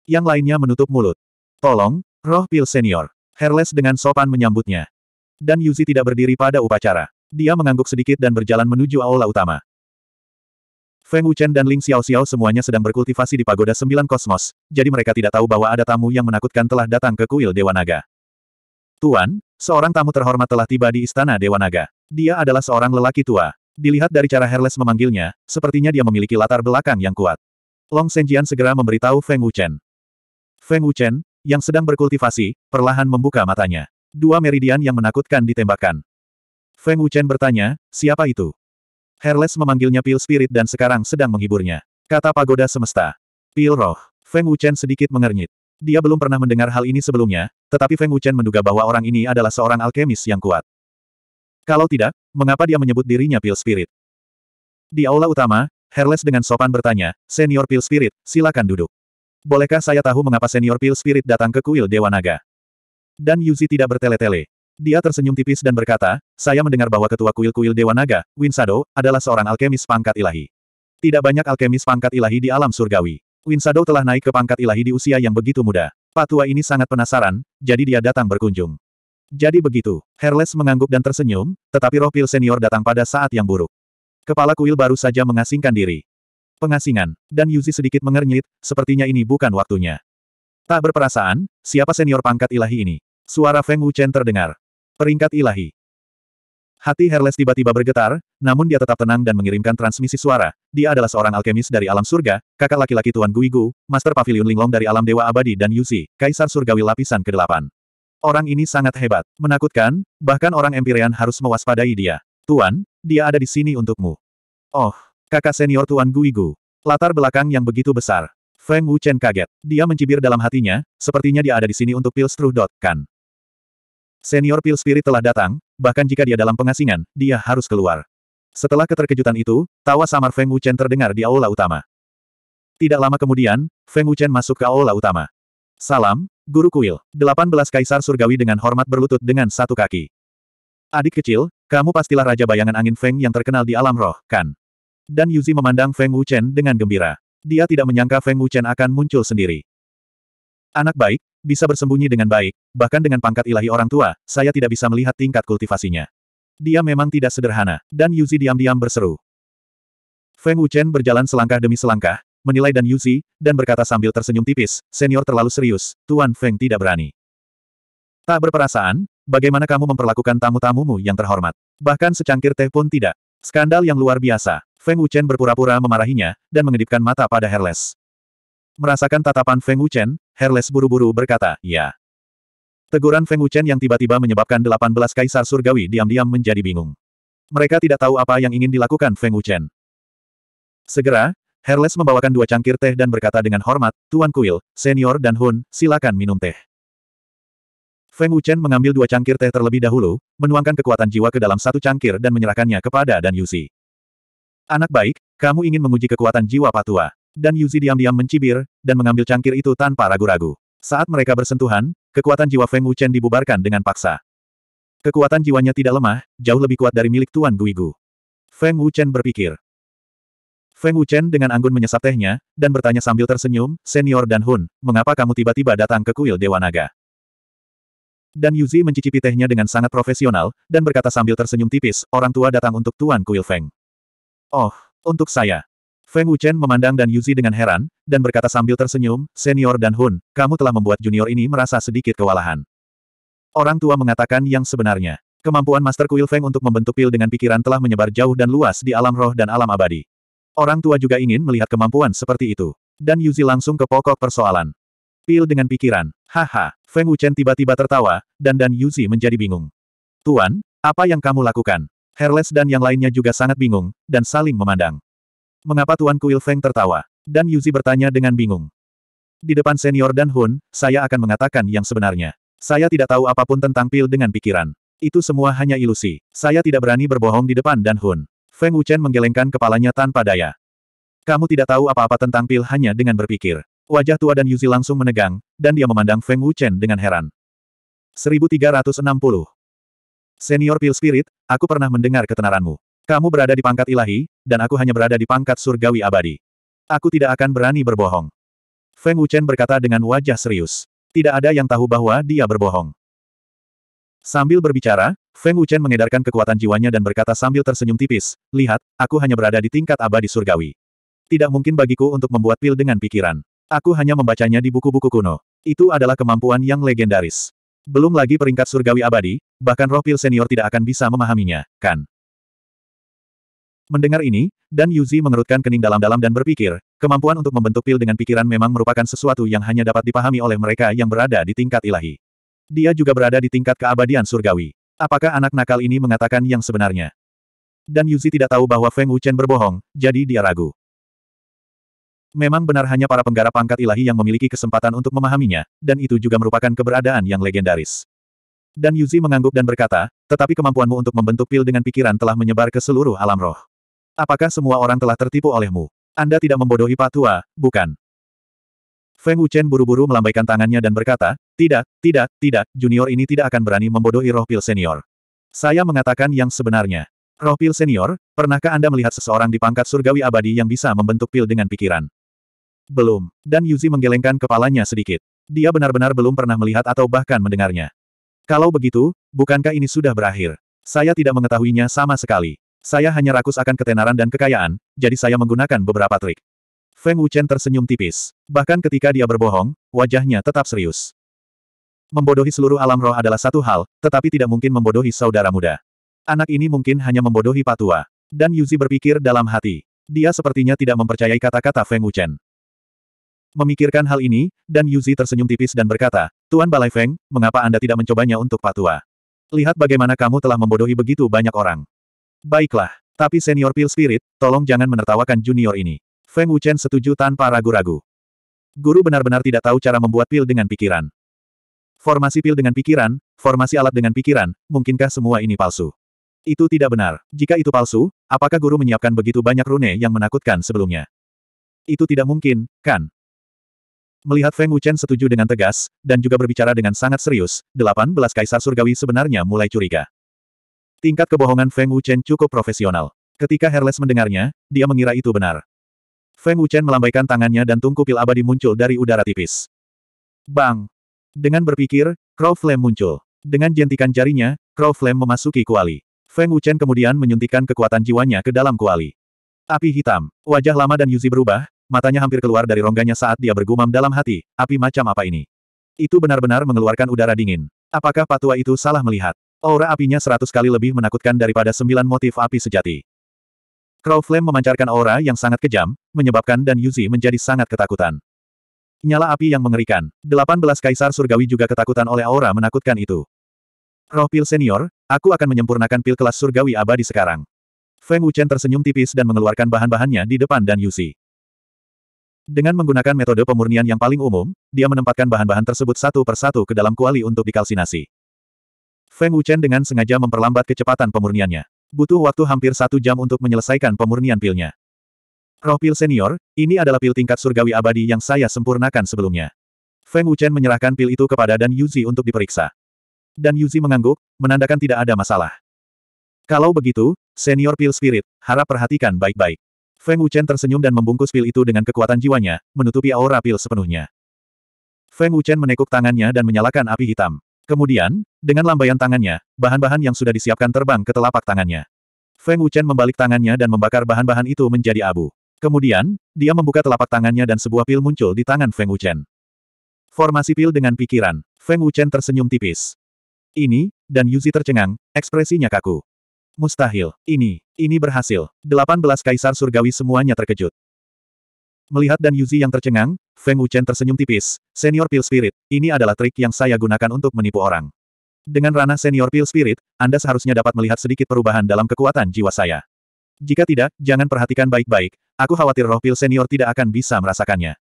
Yang lainnya menutup mulut. Tolong, roh pil senior. Herles dengan sopan menyambutnya. Dan Yuzi tidak berdiri pada upacara. Dia mengangguk sedikit dan berjalan menuju aula utama. Feng Wuchen dan Ling Xiao Xiao semuanya sedang berkultivasi di Pagoda Sembilan Kosmos, jadi mereka tidak tahu bahwa ada tamu yang menakutkan telah datang ke kuil Dewa Naga. Tuan, seorang tamu terhormat telah tiba di Istana Dewa Naga. Dia adalah seorang lelaki tua. Dilihat dari cara Herles memanggilnya, sepertinya dia memiliki latar belakang yang kuat. Long Senjian segera memberitahu Feng Wuchen. Feng Wuchen, yang sedang berkultivasi, perlahan membuka matanya. Dua meridian yang menakutkan ditembakkan. Feng Wuchen bertanya, siapa itu? Herles memanggilnya Pil Spirit dan sekarang sedang menghiburnya. Kata pagoda semesta. Pil Roh. Feng Wuchen sedikit mengernyit. Dia belum pernah mendengar hal ini sebelumnya, tetapi Feng Wuchen menduga bahwa orang ini adalah seorang alkemis yang kuat. Kalau tidak, mengapa dia menyebut dirinya Pil Spirit? Di aula utama, Herles dengan sopan bertanya, Senior Pil Spirit, silakan duduk. Bolehkah saya tahu mengapa Senior Pil Spirit datang ke kuil Dewa Naga? Dan Yuzi tidak bertele-tele. Dia tersenyum tipis dan berkata, saya mendengar bahwa ketua kuil-kuil Dewa Naga, Winsado, adalah seorang alkemis pangkat ilahi. Tidak banyak alkemis pangkat ilahi di alam surgawi. Winsado telah naik ke pangkat ilahi di usia yang begitu muda. Patua ini sangat penasaran, jadi dia datang berkunjung. Jadi begitu, Herles mengangguk dan tersenyum, tetapi roh pil senior datang pada saat yang buruk. Kepala kuil baru saja mengasingkan diri. Pengasingan, dan Yuzi sedikit mengernyit, sepertinya ini bukan waktunya. Tak berperasaan, siapa senior pangkat ilahi ini? Suara Feng Wuchen terdengar. Peringkat ilahi. Hati Herles tiba-tiba bergetar, namun dia tetap tenang dan mengirimkan transmisi suara. Dia adalah seorang alkemis dari alam surga, kakak laki-laki Tuan Guigu, Master Pavilion Linglong dari alam Dewa Abadi dan Yuzi, Kaisar Surgawi Lapisan ke-8. Orang ini sangat hebat. Menakutkan, bahkan orang Empyrean harus mewaspadai dia. Tuan, dia ada di sini untukmu. Oh, kakak senior Tuan Guigu. Latar belakang yang begitu besar. Feng Wuchen kaget. Dia mencibir dalam hatinya, sepertinya dia ada di sini untuk Pilstruh. Kan. Senior Pil Spirit telah datang, bahkan jika dia dalam pengasingan, dia harus keluar. Setelah keterkejutan itu, tawa samar Feng Wuchen terdengar di aula utama. Tidak lama kemudian, Feng Wuchen masuk ke aula utama. Salam, Guru Kuil, 18 kaisar surgawi dengan hormat berlutut dengan satu kaki. Adik kecil, kamu pastilah raja bayangan angin Feng yang terkenal di alam roh, kan? Dan Yuzi memandang Feng Wuchen dengan gembira. Dia tidak menyangka Feng Wuchen akan muncul sendiri. Anak baik, bisa bersembunyi dengan baik, bahkan dengan pangkat ilahi orang tua, saya tidak bisa melihat tingkat kultivasinya. Dia memang tidak sederhana, dan Yuzi diam-diam berseru. Feng Wuchen berjalan selangkah demi selangkah, menilai Dan Yuzi, dan berkata sambil tersenyum tipis, senior terlalu serius, Tuan Feng tidak berani. Tak berperasaan, bagaimana kamu memperlakukan tamu-tamumu yang terhormat? Bahkan secangkir teh pun tidak. Skandal yang luar biasa. Feng Wuchen berpura-pura memarahinya, dan mengedipkan mata pada Herles. Merasakan tatapan Feng Wuchen, Herles buru-buru berkata, ya. Teguran Feng Wuchen yang tiba-tiba menyebabkan 18 kaisar surgawi diam-diam menjadi bingung. Mereka tidak tahu apa yang ingin dilakukan Feng Wuchen. Segera, Herles membawakan dua cangkir teh dan berkata dengan hormat, Tuan Kuil, Senior dan Hun, silakan minum teh. Feng Wuchen mengambil dua cangkir teh terlebih dahulu, menuangkan kekuatan jiwa ke dalam satu cangkir dan menyerahkannya kepada Dan Yuzi. Anak baik, kamu ingin menguji kekuatan jiwa patua. Dan Yuzi diam-diam mencibir, dan mengambil cangkir itu tanpa ragu-ragu. Saat mereka bersentuhan, kekuatan jiwa Feng Wuchen dibubarkan dengan paksa. Kekuatan jiwanya tidak lemah, jauh lebih kuat dari milik Tuan Guigu. Feng Wuchen berpikir, Feng Wuchen dengan anggun menyesap tehnya, dan bertanya sambil tersenyum, Senior Dan Hun, mengapa kamu tiba-tiba datang ke kuil Dewa Naga? Dan Yuzi mencicipi tehnya dengan sangat profesional, dan berkata sambil tersenyum tipis, orang tua datang untuk Tuan Kuil Feng. Oh, untuk saya. Feng Wuchen memandang Dan Yuzi dengan heran, dan berkata sambil tersenyum, Senior Dan Hun, kamu telah membuat junior ini merasa sedikit kewalahan. Orang tua mengatakan yang sebenarnya. Kemampuan Master Kuil Feng untuk membentuk pil dengan pikiran telah menyebar jauh dan luas di alam roh dan alam abadi. Orang tua juga ingin melihat kemampuan seperti itu. Dan Yuzi langsung ke pokok persoalan. Pil dengan pikiran, haha, Feng Wuchen tiba-tiba tertawa, dan Dan Yuzi menjadi bingung. Tuan, apa yang kamu lakukan? Herles dan yang lainnya juga sangat bingung, dan saling memandang. Mengapa Tuan Kuil Feng tertawa? Dan Yuzi bertanya dengan bingung. Di depan senior dan Hun, saya akan mengatakan yang sebenarnya. Saya tidak tahu apapun tentang pil dengan pikiran. Itu semua hanya ilusi. Saya tidak berani berbohong di depan Dan Hun. Feng Wuchen menggelengkan kepalanya tanpa daya. Kamu tidak tahu apa-apa tentang pil hanya dengan berpikir. Wajah tua dan Yuzi langsung menegang, dan dia memandang Feng Wuchen dengan heran. 1360. Senior Pil Spirit, aku pernah mendengar ketenaranmu. Kamu berada di pangkat ilahi, dan aku hanya berada di pangkat surgawi abadi. Aku tidak akan berani berbohong. Feng Wuchen berkata dengan wajah serius. Tidak ada yang tahu bahwa dia berbohong. Sambil berbicara, Feng Wuchen mengedarkan kekuatan jiwanya dan berkata sambil tersenyum tipis, lihat, aku hanya berada di tingkat abadi surgawi. Tidak mungkin bagiku untuk membuat pil dengan pikiran. Aku hanya membacanya di buku-buku kuno. Itu adalah kemampuan yang legendaris. Belum lagi peringkat surgawi abadi, bahkan roh pil senior tidak akan bisa memahaminya, kan? Mendengar ini, Dan Yuzi mengerutkan kening dalam-dalam dan berpikir, kemampuan untuk membentuk pil dengan pikiran memang merupakan sesuatu yang hanya dapat dipahami oleh mereka yang berada di tingkat ilahi. Dia juga berada di tingkat keabadian surgawi. Apakah anak nakal ini mengatakan yang sebenarnya? Dan Yuzi tidak tahu bahwa Feng Wuchen berbohong, jadi dia ragu. Memang benar hanya para penggarap pangkat ilahi yang memiliki kesempatan untuk memahaminya, dan itu juga merupakan keberadaan yang legendaris. Dan Yuzi mengangguk dan berkata, tetapi kemampuanmu untuk membentuk pil dengan pikiran telah menyebar ke seluruh alam roh. Apakah semua orang telah tertipu olehmu? Anda tidak membodohi patua, bukan? Feng Wuchen buru-buru melambaikan tangannya dan berkata, tidak, tidak, tidak, junior ini tidak akan berani membodohi roh pil senior. Saya mengatakan yang sebenarnya. Roh pil senior, pernahkah Anda melihat seseorang di pangkat surgawi abadi yang bisa membentuk pil dengan pikiran? Belum. Dan Yuzi menggelengkan kepalanya sedikit. Dia benar-benar belum pernah melihat atau bahkan mendengarnya. Kalau begitu, bukankah ini sudah berakhir? Saya tidak mengetahuinya sama sekali. Saya hanya rakus akan ketenaran dan kekayaan, jadi saya menggunakan beberapa trik. Feng Wuchen tersenyum tipis. Bahkan ketika dia berbohong, wajahnya tetap serius. Membodohi seluruh alam roh adalah satu hal, tetapi tidak mungkin membodohi saudara muda. Anak ini mungkin hanya membodohi patua. Dan Yuzi berpikir dalam hati. Dia sepertinya tidak mempercayai kata-kata Feng Wuchen. Memikirkan hal ini, dan Yuzi tersenyum tipis dan berkata, Tuan Balai Feng, mengapa Anda tidak mencobanya untuk patua? Lihat bagaimana kamu telah membodohi begitu banyak orang. Baiklah, tapi senior Pil Spirit, tolong jangan menertawakan junior ini. Feng Wuchen setuju tanpa ragu-ragu. Guru benar-benar tidak tahu cara membuat pil dengan pikiran. Formasi pil dengan pikiran, formasi alat dengan pikiran, mungkinkah semua ini palsu? Itu tidak benar. Jika itu palsu, apakah guru menyiapkan begitu banyak rune yang menakutkan sebelumnya? Itu tidak mungkin, kan? Melihat Feng Wuchen setuju dengan tegas, dan juga berbicara dengan sangat serius, 18 kaisar surgawi sebenarnya mulai curiga. Tingkat kebohongan Feng Wuchen cukup profesional. Ketika Herles mendengarnya, dia mengira itu benar. Feng Wuchen melambaikan tangannya dan tungku pil abadi muncul dari udara tipis. Bang! Dengan berpikir, Crow Flame muncul. Dengan jentikan jarinya, Crow Flame memasuki kuali. Feng Wuchen kemudian menyuntikkan kekuatan jiwanya ke dalam kuali. Api hitam. Wajah lama dan Yuzi berubah, matanya hampir keluar dari rongganya saat dia bergumam dalam hati, api macam apa ini? Itu benar-benar mengeluarkan udara dingin. Apakah patua itu salah melihat? Aura apinya seratus kali lebih menakutkan daripada sembilan motif api sejati. Crow Flame memancarkan aura yang sangat kejam, menyebabkan Dan Yuzi menjadi sangat ketakutan. Nyala api yang mengerikan. Delapan belas kaisar surgawi juga ketakutan oleh aura menakutkan itu. Roh pil senior, aku akan menyempurnakan pil kelas surgawi abadi sekarang. Feng Wuchen tersenyum tipis dan mengeluarkan bahan-bahannya di depan Dan Yusi. Dengan menggunakan metode pemurnian yang paling umum, dia menempatkan bahan-bahan tersebut satu persatu ke dalam kuali untuk dikalsinasi. Feng Wuchen dengan sengaja memperlambat kecepatan pemurniannya. Butuh waktu hampir satu jam untuk menyelesaikan pemurnian pilnya. Roh pil senior, ini adalah pil tingkat surgawi abadi yang saya sempurnakan sebelumnya. Feng Wuchen menyerahkan pil itu kepada Dan Yuzi untuk diperiksa. Dan Yuzi mengangguk, menandakan tidak ada masalah. Kalau begitu, senior pil spirit, harap perhatikan baik-baik. Feng Wuchen tersenyum dan membungkus pil itu dengan kekuatan jiwanya, menutupi aura pil sepenuhnya. Feng Wuchen menekuk tangannya dan menyalakan api hitam. Kemudian, dengan lambaian tangannya, bahan-bahan yang sudah disiapkan terbang ke telapak tangannya. Feng Wuchen membalik tangannya dan membakar bahan-bahan itu menjadi abu. Kemudian, dia membuka telapak tangannya dan sebuah pil muncul di tangan Feng Wuchen. Formasi pil dengan pikiran, Feng Wuchen tersenyum tipis. Ini, dan Yuzi tercengang, ekspresinya kaku. Mustahil, ini, ini berhasil. 18 kaisar surgawi semuanya terkejut. Melihat dan Yuzi yang tercengang, Feng Wuchen tersenyum tipis, senior pil spirit, ini adalah trik yang saya gunakan untuk menipu orang. Dengan ranah senior pil spirit, Anda seharusnya dapat melihat sedikit perubahan dalam kekuatan jiwa saya. Jika tidak, jangan perhatikan baik-baik, Aku khawatir roh pil senior tidak akan bisa merasakannya.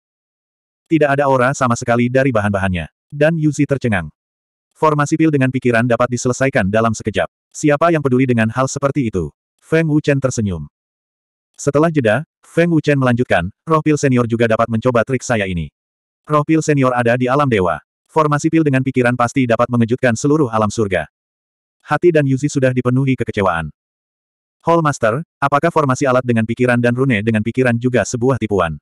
Tidak ada aura sama sekali dari bahan-bahannya. Dan Yuzi tercengang. Formasi pil dengan pikiran dapat diselesaikan dalam sekejap. Siapa yang peduli dengan hal seperti itu? Feng Wuchen tersenyum. Setelah jeda, Feng Wuchen melanjutkan, roh pil senior juga dapat mencoba trik saya ini. Roh pil senior ada di alam dewa. Formasi pil dengan pikiran pasti dapat mengejutkan seluruh alam surga. Hati dan Yuzi sudah dipenuhi kekecewaan. Hall Master, apakah formasi alat dengan pikiran dan rune dengan pikiran juga sebuah tipuan?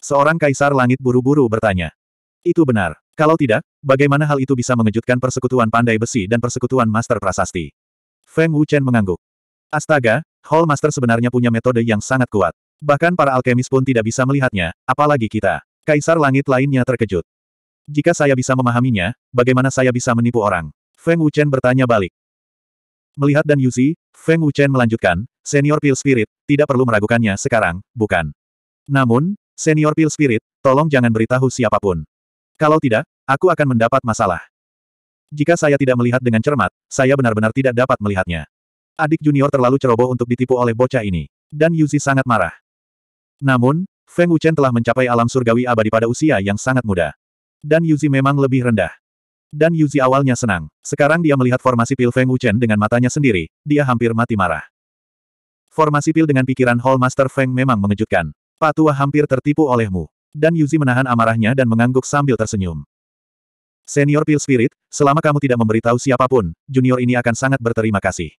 Seorang kaisar langit buru-buru bertanya. Itu benar. Kalau tidak, bagaimana hal itu bisa mengejutkan persekutuan pandai besi dan persekutuan master prasasti? Feng Wuchen mengangguk. Astaga, Hall Master sebenarnya punya metode yang sangat kuat. Bahkan para alkemis pun tidak bisa melihatnya, apalagi kita. Kaisar langit lainnya terkejut. Jika saya bisa memahaminya, bagaimana saya bisa menipu orang? Feng Wuchen bertanya balik. Melihat Dan Yuzi, Feng Wuchen melanjutkan, Senior Peel Spirit, tidak perlu meragukannya sekarang, bukan? Namun, Senior Peel Spirit, tolong jangan beritahu siapapun. Kalau tidak, aku akan mendapat masalah. Jika saya tidak melihat dengan cermat, saya benar-benar tidak dapat melihatnya. Adik junior terlalu ceroboh untuk ditipu oleh bocah ini. Dan Yuzi sangat marah. Namun, Feng Wuchen telah mencapai alam surgawi abadi pada usia yang sangat muda. Dan Yuzi memang lebih rendah. Dan Yuzi awalnya senang. Sekarang dia melihat formasi pil Feng Wuchen dengan matanya sendiri, dia hampir mati marah. Formasi pil dengan pikiran Hall Master Feng memang mengejutkan. Patua hampir tertipu olehmu. Dan Yuzi menahan amarahnya dan mengangguk sambil tersenyum. Senior Pil Spirit, selama kamu tidak memberitahu siapapun, junior ini akan sangat berterima kasih.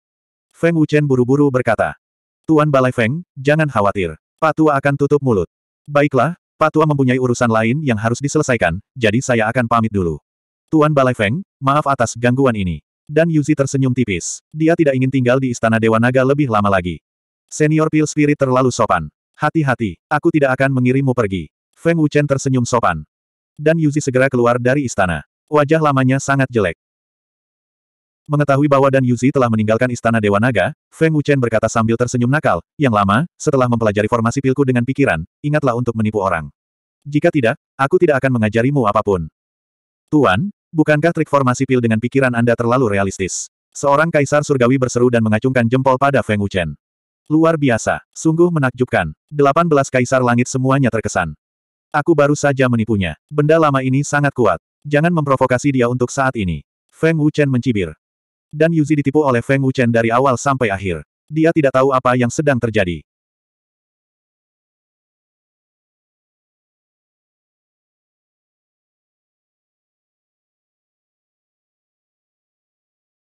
Feng Wuchen buru-buru berkata. Tuan Balai Feng, jangan khawatir. Patua akan tutup mulut. Baiklah, Patua mempunyai urusan lain yang harus diselesaikan, jadi saya akan pamit dulu. Tuan Balai Feng, maaf atas gangguan ini. Dan Yuzi tersenyum tipis. Dia tidak ingin tinggal di Istana Dewa Naga lebih lama lagi. Senior Pil Spirit terlalu sopan. Hati-hati, aku tidak akan mengirimmu pergi. Feng Wuchen tersenyum sopan. Dan Yuzi segera keluar dari istana. Wajah lamanya sangat jelek. Mengetahui bahwa Dan Yuzi telah meninggalkan Istana Dewa Naga, Feng Wuchen berkata sambil tersenyum nakal, yang lama, setelah mempelajari formasi pilku dengan pikiran, ingatlah untuk menipu orang. Jika tidak, aku tidak akan mengajarimu apapun. Tuan, Bukankah trik formasi pil dengan pikiran Anda terlalu realistis? Seorang kaisar surgawi berseru dan mengacungkan jempol pada Feng Wuchen. Luar biasa, sungguh menakjubkan. 18 kaisar langit semuanya terkesan. Aku baru saja menipunya. Benda lama ini sangat kuat. Jangan memprovokasi dia untuk saat ini. Feng Wuchen mencibir. Dan Yuzi ditipu oleh Feng Wuchen dari awal sampai akhir. Dia tidak tahu apa yang sedang terjadi.